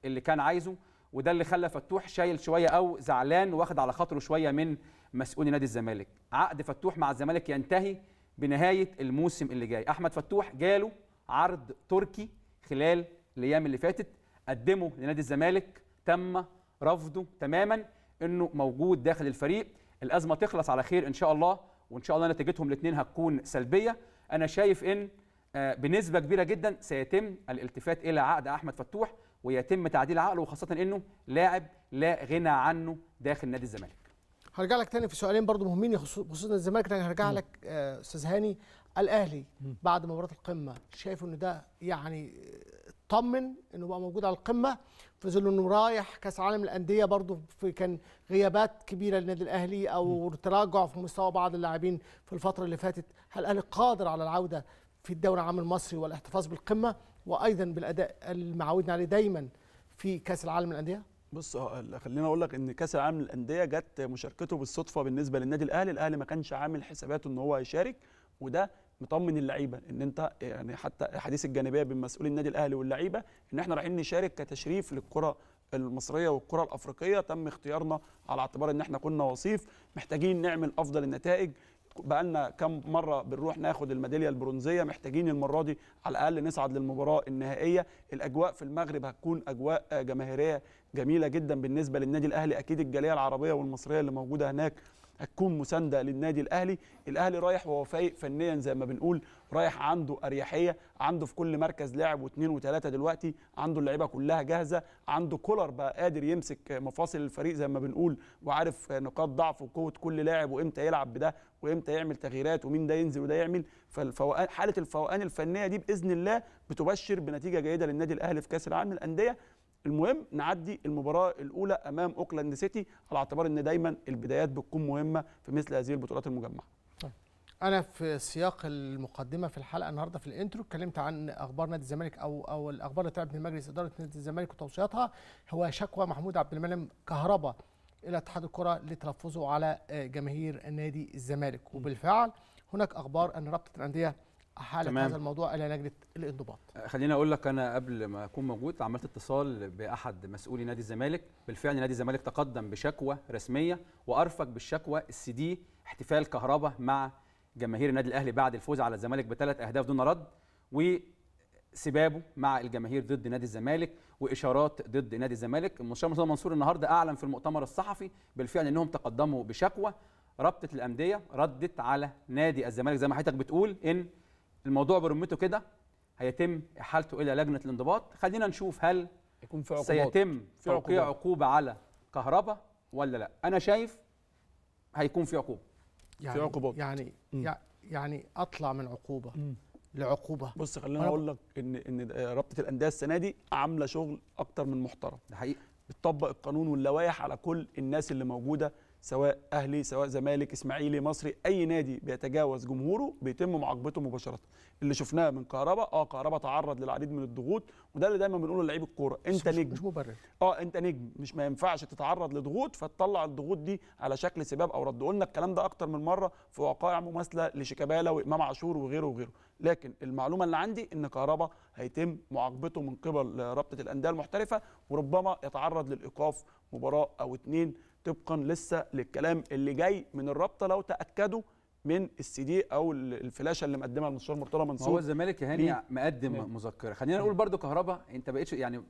اللي كان عايزه وده اللي خلى فتوح شايل شويه او زعلان واخد على خاطره شويه من مسؤولي نادي الزمالك عقد فتوح مع الزمالك ينتهي بنهايه الموسم اللي جاي احمد فتوح جاله عرض تركي خلال الايام اللي فاتت قدمه لنادي الزمالك تم رفضه تماما انه موجود داخل الفريق الازمه تخلص على خير ان شاء الله وان شاء الله نتيجتهم الاثنين هتكون سلبيه انا شايف ان آه، بنسبه كبيره جدا سيتم الالتفات الى عقد احمد فتوح ويتم تعديل عقله وخاصه انه لاعب لا غنى عنه داخل نادي الزمالك هرجع لك تاني في سؤالين برضو مهمين خصوصا الزمالك انا هرجع لك آه، استاذ هاني الاهلي بعد مباراه القمه شايف ان ده يعني طمن انه بقى موجود على القمه في ظل انه رايح كاس عالم الانديه برضه كان غيابات كبيره للنادي الاهلي او تراجع في مستوى بعض اللاعبين في الفتره اللي فاتت هل الاهلي قادر على العوده في الدوري العام المصري والاحتفاظ بالقمه وايضا بالاداء اللي معودنا عليه دايما في كاس العالم الانديه بص خليني اقول لك ان كاس العالم الانديه جت مشاركته بالصدفه بالنسبه للنادي الاهلي الاهلي ما كانش عامل حساباته ان هو يشارك وده مطمن اللعيبه ان انت يعني حتى حديث الجانبيه بين مسؤولي النادي الاهلي واللعيبه ان احنا رايحين نشارك كتشريف للكره المصريه والكره الافريقيه تم اختيارنا على اعتبار ان احنا كنا وصيف محتاجين نعمل افضل النتائج بقالنا كم مره بنروح ناخد الميداليه البرونزيه محتاجين المره دي على الاقل نصعد للمباراه النهائيه الاجواء في المغرب هتكون اجواء جماهيريه جميله جدا بالنسبه للنادي الاهلي اكيد الجاليه العربيه والمصريه اللي موجوده هناك هتكون مسانده للنادي الاهلي الاهلي رايح وهو فايق فنيا زي ما بنقول رايح عنده اريحيه عنده في كل مركز لاعب واثنين وثلاثه دلوقتي عنده اللعيبه كلها جاهزه عنده كولر بقى قادر يمسك مفاصل الفريق زي ما بنقول وعارف نقاط ضعف وقوه كل لاعب وامتى يلعب بده وامتى يعمل تغييرات ومين ده ينزل وده يعمل فالفوقان حاله الفوقان الفنيه دي باذن الله بتبشر بنتيجه جيده للنادي الاهلي في كاس العالم للانديه المهم نعدي المباراه الاولى امام اوكلاند سيتي على اعتبار ان دايما البدايات بتكون مهمه في مثل هذه البطولات المجمعه طيب. انا في سياق المقدمه في الحلقه النهارده في الانترو اتكلمت عن اخبار نادي الزمالك او او الاخبار اللي طلعت من مجلس اداره نادي الزمالك وتوصياتها هو شكوى محمود عبد المنعم كهربا الى اتحاد الكره لتلفظه على آه، جماهير نادي الزمالك وبالفعل هناك اخبار ان رابطه الانديه حاله تمام. هذا الموضوع الى لجنه الانضباط آه، خليني اقول لك انا قبل ما اكون موجود عملت اتصال باحد مسؤولي نادي الزمالك بالفعل نادي الزمالك تقدم بشكوى رسميه وارفق بالشكوى السي دي احتفال كهربا مع جماهير النادي الاهلي بعد الفوز على الزمالك بثلاث اهداف دون رد وسبابه مع الجماهير ضد نادي الزمالك واشارات ضد نادي الزمالك المستشار مصطفى منصور النهارده اعلن في المؤتمر الصحفي بالفعل انهم تقدموا بشكوى رابطه الانديه ردت على نادي الزمالك زي ما حضرتك بتقول ان الموضوع برمته كده هيتم احالته الى لجنه الانضباط خلينا نشوف هل يكون في عقوبات سيتم توقيع عقوبه على كهرباء ولا لا انا شايف هيكون في عقوبه يعني في عقوبات يعني م. يعني اطلع من عقوبه م. لعقوبه بص خليني اقول لك ان ان رابطه الانديه السنه دي عامله شغل اكتر من محترم ده حقيقه بتطبق القانون واللوائح على كل الناس اللي موجوده سواء اهلي سواء زمالك اسماعيلي مصري اي نادي بيتجاوز جمهوره بيتم معاقبته مباشره اللي شفناه من كهربا اه كهربا تعرض للعديد من الضغوط وده اللي دايما بنقوله لعيب الكوره انت مش نجم مش مبرر اه انت نجم مش ما ينفعش تتعرض لضغوط فتطلع الضغوط دي على شكل سباب او رد قلنا الكلام ده اكتر من مره في وقائع مماثله لشيكابالا وامام عاشور وغيره وغيره لكن المعلومه اللي عندي ان كهربا هيتم معاقبته من قبل رابطه الانديه المحترفه وربما يتعرض للايقاف مباراه او اثنين طبقا لسه للكلام اللي جاي من الرابطه لو تاكدوا من السي دي او الفلاشه اللي مقدمها المستشار مرتضى منصور هو الزمالك يا هاني مقدم مين؟ مذكره خلينا نقول برضو كهربا انت بقيتش يعني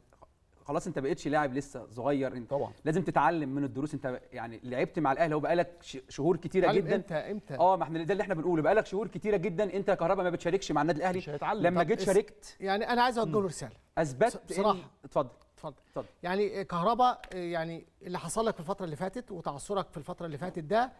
خلاص انت بقيتش لاعب لسه صغير انت طبعا لازم تتعلم من الدروس انت يعني لعبت مع الاهلي هو بقالك شهور كتيره جدا انت امتى اه ما احنا ده اللي احنا بنقوله بقالك شهور كتيره جدا انت كهربا ما بتشاركش مع النادي الاهلي مش هيتعلم لما جيت شاركت يعني انا عايز اوجه له رساله اثبت بصراحه اتفضل اتفضل اتفضل يعني كهرباء يعني اللي حصل لك في الفتره اللي فاتت وتعثرك في الفتره اللي فاتت ده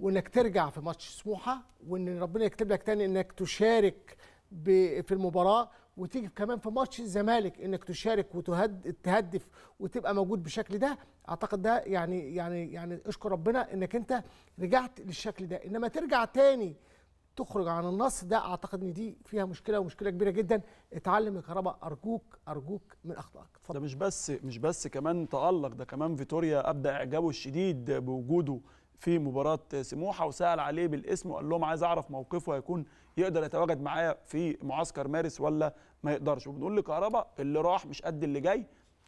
وانك ترجع في ماتش سموحه وان ربنا يكتب لك تاني انك تشارك في المباراه وتيجي كمان في ماتش الزمالك انك تشارك وتهد تهدف وتبقى موجود بالشكل ده اعتقد ده يعني يعني يعني اشكر ربنا انك انت رجعت للشكل ده انما ترجع تاني تخرج عن النص ده اعتقد ان دي فيها مشكله ومشكله كبيره جدا اتعلم يا كهربا ارجوك ارجوك من اخطائك ده مش بس مش بس كمان تالق ده كمان فيتوريا ابدا اعجابه الشديد بوجوده في مباراه سموحه وسال عليه بالاسم وقال لهم عايز اعرف موقفه هيكون يقدر يتواجد معايا في معسكر مارس ولا ما يقدرش وبنقول لكهربا اللي راح مش قد اللي جاي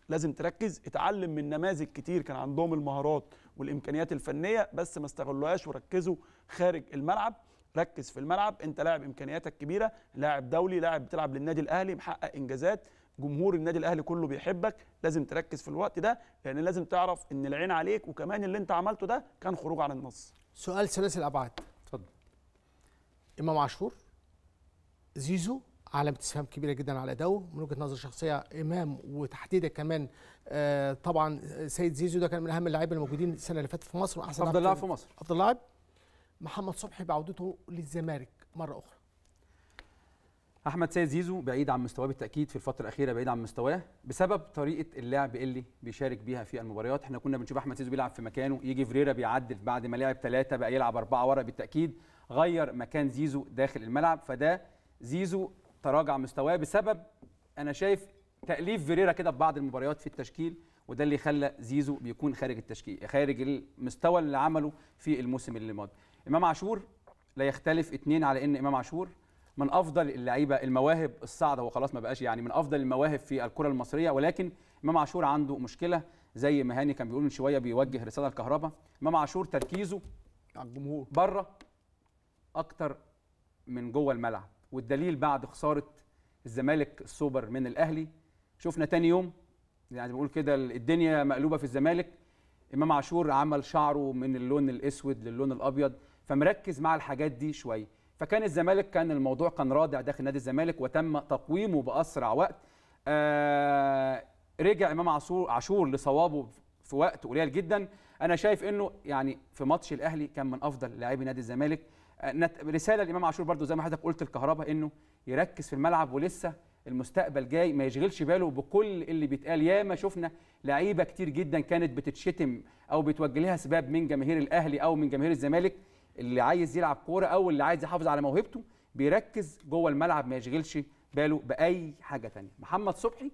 لازم تركز اتعلم من نماذج كتير كان عندهم المهارات والامكانيات الفنيه بس ما استغلوهاش وركزوا خارج الملعب ركز في الملعب انت لاعب امكانياتك كبيره لاعب دولي لاعب بتلعب للنادي الاهلي محقق انجازات جمهور النادي الاهلي كله بيحبك لازم تركز في الوقت ده لان لازم تعرف ان العين عليك وكمان اللي انت عملته ده كان خروج عن النص سؤال ثلاثي الابعاد اتفضل امام عاشور زيزو علامة استفهام كبيرة جدا على أداؤه من وجهة نظر شخصية إمام وتحديدا كمان آه طبعا آه، سيد زيزو ده كان من أهم اللاعبين الموجودين السنة اللي فاتت في مصر وأحسن أفضل لاعب في مصر أفضل لاعب محمد صبحي بعودته للزمالك مره اخرى احمد سيد زيزو بعيد عن مستواه بالتاكيد في الفتره الاخيره بعيد عن مستواه بسبب طريقه اللعب اللي بيشارك بيها في المباريات احنا كنا بنشوف احمد زيزو بيلعب في مكانه يجي فريرا بيعدل بعد ما لعب ثلاثه بقى يلعب اربعه ورا بالتاكيد غير مكان زيزو داخل الملعب فده زيزو تراجع مستواه بسبب انا شايف تاليف فيريرا كده في بعض المباريات في التشكيل وده اللي خلى زيزو بيكون خارج التشكيل خارج المستوى اللي عمله في الموسم اللي ماضي امام عاشور لا يختلف اثنين على ان امام عاشور من افضل اللعيبه المواهب الصاعده هو خلاص ما بقاش يعني من افضل المواهب في الكره المصريه ولكن امام عاشور عنده مشكله زي ما هاني كان بيقول من شويه بيوجه رساله الكهرباء امام عاشور تركيزه على الجمهور بره اكتر من جوه الملعب والدليل بعد خساره الزمالك السوبر من الاهلي شفنا تاني يوم يعني بنقول كده الدنيا مقلوبه في الزمالك امام عاشور عمل شعره من اللون الاسود للون الابيض فمركز مع الحاجات دي شويه فكان الزمالك كان الموضوع كان رادع داخل نادي الزمالك وتم تقويمه باسرع وقت آه، رجع امام عاشور عاشور لصوابه في وقت قليل جدا انا شايف انه يعني في ماتش الاهلي كان من افضل لاعبي نادي الزمالك آه، رساله لامام عاشور برضو زي ما حضرتك قلت الكهرباء انه يركز في الملعب ولسه المستقبل جاي ما يشغلش باله بكل اللي بيتقال ياما شفنا لعيبه كتير جدا كانت بتتشتم او بتوجه لها سباب من جماهير الاهلي او من جماهير الزمالك اللي عايز يلعب كوره او اللي عايز يحافظ على موهبته بيركز جوه الملعب ما يشغلش باله باي حاجه تانية محمد صبحي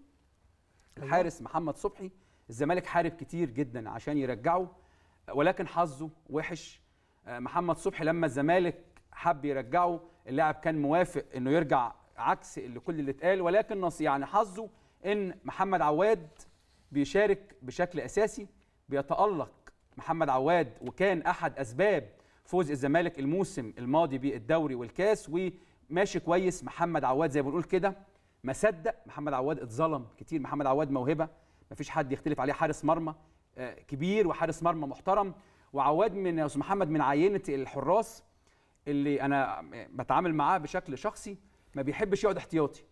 الحارس أيوه. محمد صبحي الزمالك حارب كتير جدا عشان يرجعه ولكن حظه وحش آه، محمد صبحي لما الزمالك حب يرجعه اللاعب كان موافق انه يرجع عكس اللي كل اللي اتقال ولكن نص يعني حظه ان محمد عواد بيشارك بشكل اساسي بيتالق محمد عواد وكان احد اسباب فوز الزمالك الموسم الماضي بالدوري والكاس وماشي كويس محمد عواد زي ما بنقول كده ما صدق محمد عواد اتظلم كتير محمد عواد موهبه ما فيش حد يختلف عليه حارس مرمى آه، كبير وحارس مرمى محترم وعواد من يا استاذ محمد من عينه الحراس اللي انا بتعامل معاه بشكل شخصي ما بيحبش يقعد احتياطي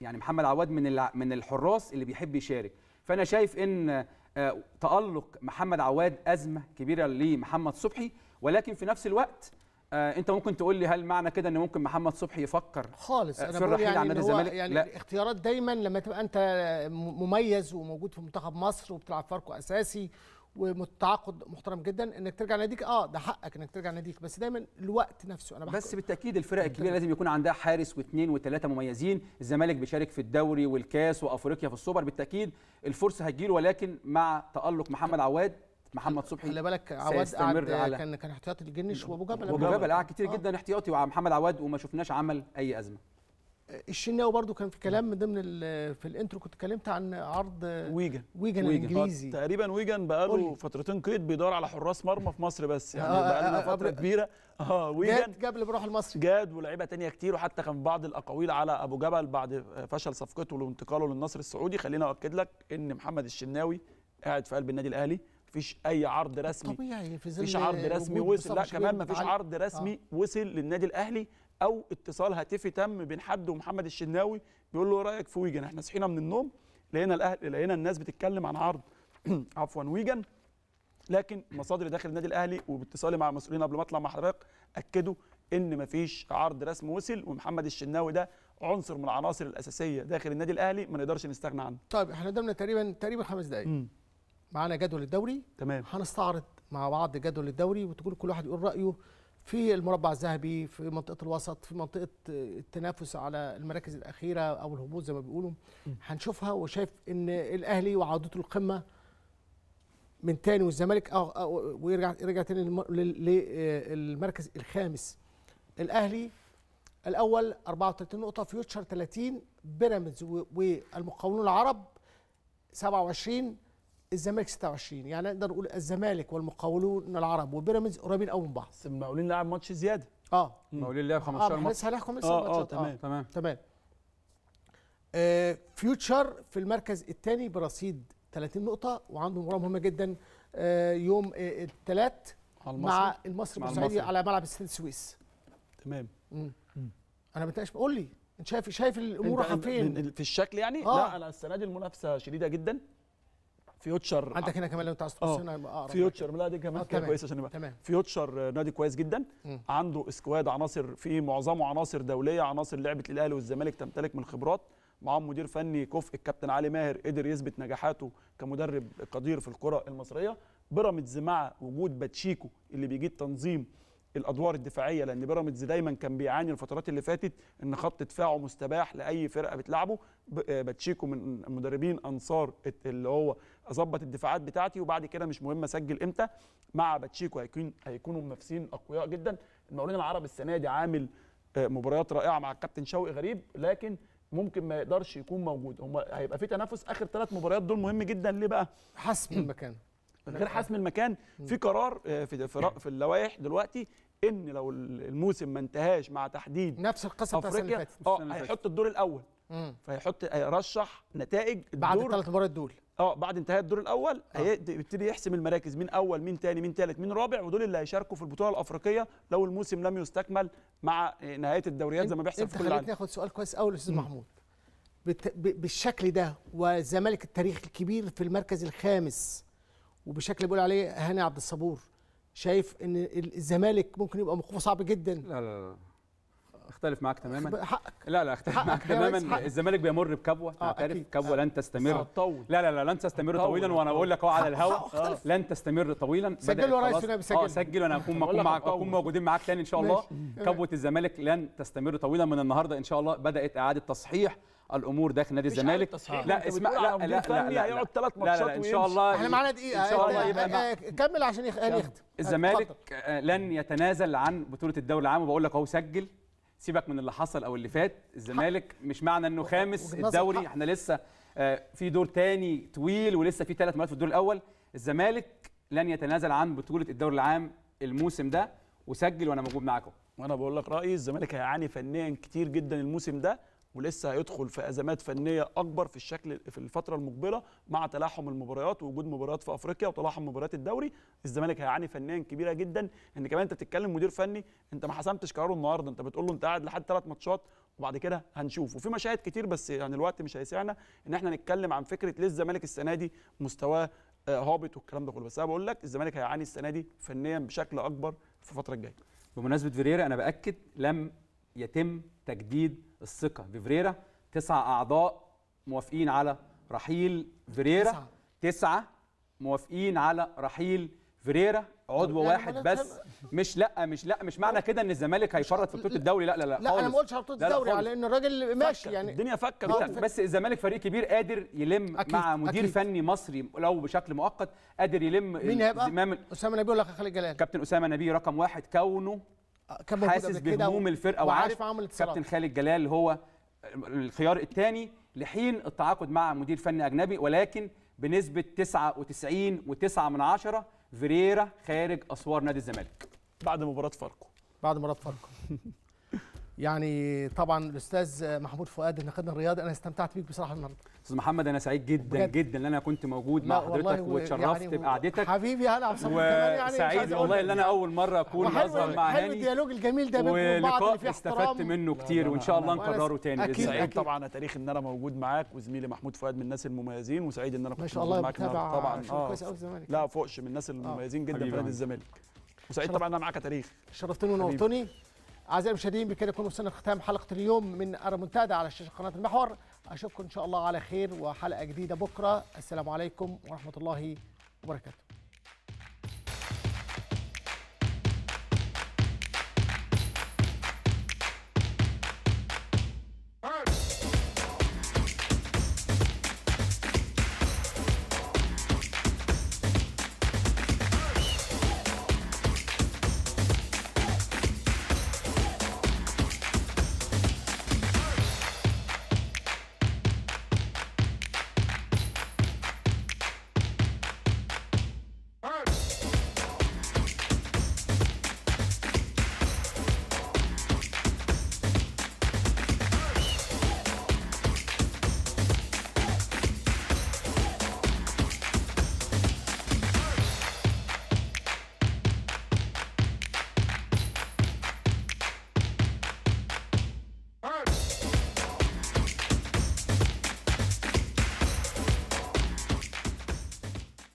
يعني محمد عواد من من الحراس اللي بيحب يشارك فانا شايف ان آه، تألق محمد عواد أزمة كبيرة لمحمد صبحي ولكن في نفس الوقت آه انت ممكن تقول لي هل معنى كده ان ممكن محمد صبحي يفكر خالص آه، انا بقول يعني عن الزمالك يعني لا. الاختيارات دايما لما تبقى انت مميز وموجود في منتخب مصر وبتلعب فاركو اساسي ومتعاقد محترم جدا انك ترجع ناديك اه ده حقك انك ترجع ناديك بس دايما الوقت نفسه انا بس بالتاكيد الفرق الكبيره لازم يكون عندها حارس واثنين وثلاثه مميزين الزمالك بيشارك في الدوري والكاس وافريقيا في السوبر بالتاكيد الفرصه هتجيله ولكن مع تالق محمد عواد محمد صبحي خلي بالك عواد قعد على كان كان احتياطي الجنش وابو جبل وابو جبل قعد آه، كتير آه. جدا احتياطي ومحمد عواد وما شفناش عمل اي ازمه الشناوي برضو كان في كلام من ضمن في الانترو كنت اتكلمت عن عرض ويجن ويجن, ويجن. الانجليزي آه، تقريبا ويجن بقاله فترتين قيد بيدور على حراس مرمى في مصر بس يعني آه, آه، بقالنا آه فتره آه كبيره اه ويجن جاد قبل بروح المصري جاد ولاعيبه تانية كتير وحتى كان بعض الاقاويل على ابو جبل بعد فشل صفقته وانتقاله للنصر السعودي خلينا اؤكد لك ان محمد الشناوي قاعد في قلب النادي الاهلي مفيش اي عرض رسمي طبيعي في ظل مفيش عرض رسمي وصل لا كمان مفيش عرض رسمي آه. وصل للنادي الاهلي او اتصال هاتفي تم بين حد ومحمد الشناوي بيقول له إيه رايك في ويجن احنا صحينا من النوم لقينا الاهلي لقينا الناس بتتكلم عن عرض عفوا ويجن لكن مصادر داخل النادي الاهلي وباتصالي مع المسؤولين قبل ما اطلع مع حضرتك اكدوا ان مفيش عرض رسمي وصل ومحمد الشناوي ده عنصر من العناصر الاساسيه داخل النادي الاهلي ما نقدرش نستغنى عنه. طيب احنا قدامنا تقريبا تقريبا خمس دقائق. معانا جدول الدوري تمام هنستعرض مع بعض جدول الدوري وتقول كل واحد يقول رايه في المربع الذهبي في منطقه الوسط في منطقه آه، التنافس على المراكز الاخيره او الهبوط زي ما بيقولوا هنشوفها وشايف ان الاهلي وعودته القمه من تاني والزمالك ويرجع يرجع تاني للمركز آه، الخامس الاهلي الاول 34 نقطه فيوتشر 30 بيراميدز والمقاولون العرب 27 الزمالك 26 يعني نقدر نقول الزمالك والمقاولون العرب وبيراميدز قريبين قوي من بعض المقاولين لعب ماتش زياده اه المقاولين لعب 15 آه، ماتش لسه هنحكم لسه الماتش اه, آه،, آه، تمام تمام آه فيوتشر في المركز الثاني برصيد 30 نقطه وعنده مباراه مهمه جدا آه يوم الثلاث مع المصري البورسعيدي على ملعب السيد السويس تمام مم. مم. انا بتناقش قول لي انت شايف شايف الامور رايحه فين في الشكل يعني آه. لا انا السنه دي المنافسه شديده جدا فيوتشر عندك هنا كمان لو انت عايز آه، تخش هنا فيوتشر لا دي كمان كده آه، كويسه عشان تمام فيوتشر نادي كويس جدا مم. عنده سكواد عناصر في معظمه عناصر دوليه عناصر لعبه الاهلي والزمالك تمتلك من خبرات معاهم مدير فني كفء الكابتن علي ماهر قدر يثبت نجاحاته كمدرب قدير في الكره المصريه بيراميدز مع وجود باتشيكو اللي بيجيد تنظيم الادوار الدفاعيه لان بيراميدز دايما كان بيعاني الفترات اللي فاتت ان خط دفاعه مستباح لاي فرقه بتلعبه آه، باتشيكو من مدربين انصار اللي هو اظبط الدفاعات بتاعتي وبعد كده مش مهم اسجل امتى مع باتشيكو هيكون هيكونوا منافسين اقوياء جدا المقاولين العرب السنه دي عامل آه، مباريات رائعه مع الكابتن شوقي غريب لكن ممكن ما يقدرش يكون موجود هم هيبقى في تنافس اخر ثلاث مباريات دول مهم جدا ليه بقى حسم المكان غير حسم المكان في قرار آه، في في اللوائح دلوقتي ان لو الموسم ما انتهاش مع تحديد نفس القصه بتاعت السنه اللي فاتت اه هيحط الدور الاول فهيحط هيرشح نتائج الدور بعد الثلاث مباريات دول اه بعد انتهاء الدور الاول هيبتدي آه. يحسم المراكز من اول من ثاني من ثالث من رابع ودول اللي هيشاركوا في البطوله الافريقيه لو الموسم لم يستكمل مع نهايه الدوريات زي ما بيحصل في كل العالم. ناخد سؤال كويس قوي استاذ محمود. بالشكل ده والزمالك التاريخ الكبير في المركز الخامس وبشكل بيقول عليه هاني عبد الصبور شايف ان الزمالك ممكن يبقى موقفه صعب جدا لا لا لا اختلف معاك تماما حقك لا لا اختلف معاك تماما الزمالك بيمر بكبوه تعترف آه كبوه لن آه، تستمر هتطول آه، لا لا لا لن تستمر طويلا وانا بقول لك اهو على الهواء لن تستمر طويلا سجل يا ريس سجلوا اه سجل وانا هكون معك هكون موجودين معاك تاني ان شاء الله كبوه الزمالك لن تستمر طويلا من النهارده ان شاء الله بدات اعاده تصحيح الامور داخل نادي الزمالك لا اسمع لا لا لا لا هيقعد ثلاث ماتشات لا لا ان شاء الله احنا معانا دقيقه ان شاء الله آه، يبقى كمل عشان يختم الزمالك لن يتنازل عن بطوله الدوري العام وبقول لك اهو سجل سيبك من اللي حصل او اللي فات الزمالك مش معنى انه خامس الدوري احنا لسه آه، في دور تاني طويل ولسه في ثلاث مرات في الدور الاول الزمالك لن يتنازل عن بطوله الدوري العام الموسم ده وسجل وانا موجود معاكم وانا بقول لك رايي الزمالك هيعاني فنيا كتير جدا الموسم ده ولسه هيدخل في ازمات فنيه اكبر في الشكل في الفتره المقبله مع تلاحم المباريات ووجود مباريات في افريقيا وتلاحم مباريات الدوري الزمالك هيعاني فنيا كبيره جدا ان كمان انت بتتكلم مدير فني انت ما حسمتش قراره النهارده انت بتقول له انت قاعد لحد ثلاث ماتشات وبعد كده هنشوف وفي مشاهد كتير بس يعني الوقت مش هيسعنا ان احنا نتكلم عن فكره ليه الزمالك السنه دي مستواه آه، هابط والكلام ده كله بس انا بقول لك الزمالك هيعاني السنه دي فنيا بشكل اكبر في الفتره الجايه بمناسبه فيريرا انا باكد لم يتم تجديد الثقه بفريرا تسعة اعضاء موافقين على رحيل فيريرا تسعة. تسعة موافقين على رحيل فيريرا عضو واحد بس مش لا مش لا مش معنى كده ان الزمالك هيفرط في بطوله الدوري لا لا لا لا انا ما قلتش على بطوله الدوري على ان الراجل ماشي يعني الدنيا فكه بس الزمالك فريق كبير قادر يلم أكيد مع مدير أكيد فني مصري لو بشكل مؤقت قادر يلم مين هيبقى؟ اسامه نبي ولا خالد جلال؟ كابتن اسامه نبيل رقم واحد كونه حاسس بهموم الفرقه وعارف كابتن خالد جلال هو الخيار الثاني لحين التعاقد مع مدير فني اجنبي ولكن بنسبه 99.9 فيريرا خارج اسوار نادي الزمالك بعد مباراه فاركو بعد مباراه فاركو يعني طبعا الاستاذ محمود فؤاد ناقدنا الرياضي انا استمتعت بيك بصراحه النهارده استاذ محمد انا سعيد جدا بجد. جدا ان انا كنت موجود مع حضرتك واتشرفت يعني بقعدتك حبيبي هلا عبد يعني سعيد والله ان انا اول مره اكون بظهر مع هاني الديالوج الجميل ده بينكم بعض استفدت منه كتير وان شاء الله نكرره تاني أكيد سعيد أكيد. طبعا تاريخ ان انا موجود معاك وزميلي محمود فؤاد من الناس المميزين وسعيد ان انا كنت موجود معاك طبعا اه لا فوقش من الناس المميزين جدا في نادي الزمالك وسعيد طبعا انا معاك تاريخ شرفتني ونورتني أعزائي المشاهدين بكده نكون وصلنا لختام حلقة اليوم من ارمونتادا على شاشة قناة المحور أشوفكم إن شاء الله على خير وحلقة جديدة بكرة السلام عليكم ورحمة الله وبركاته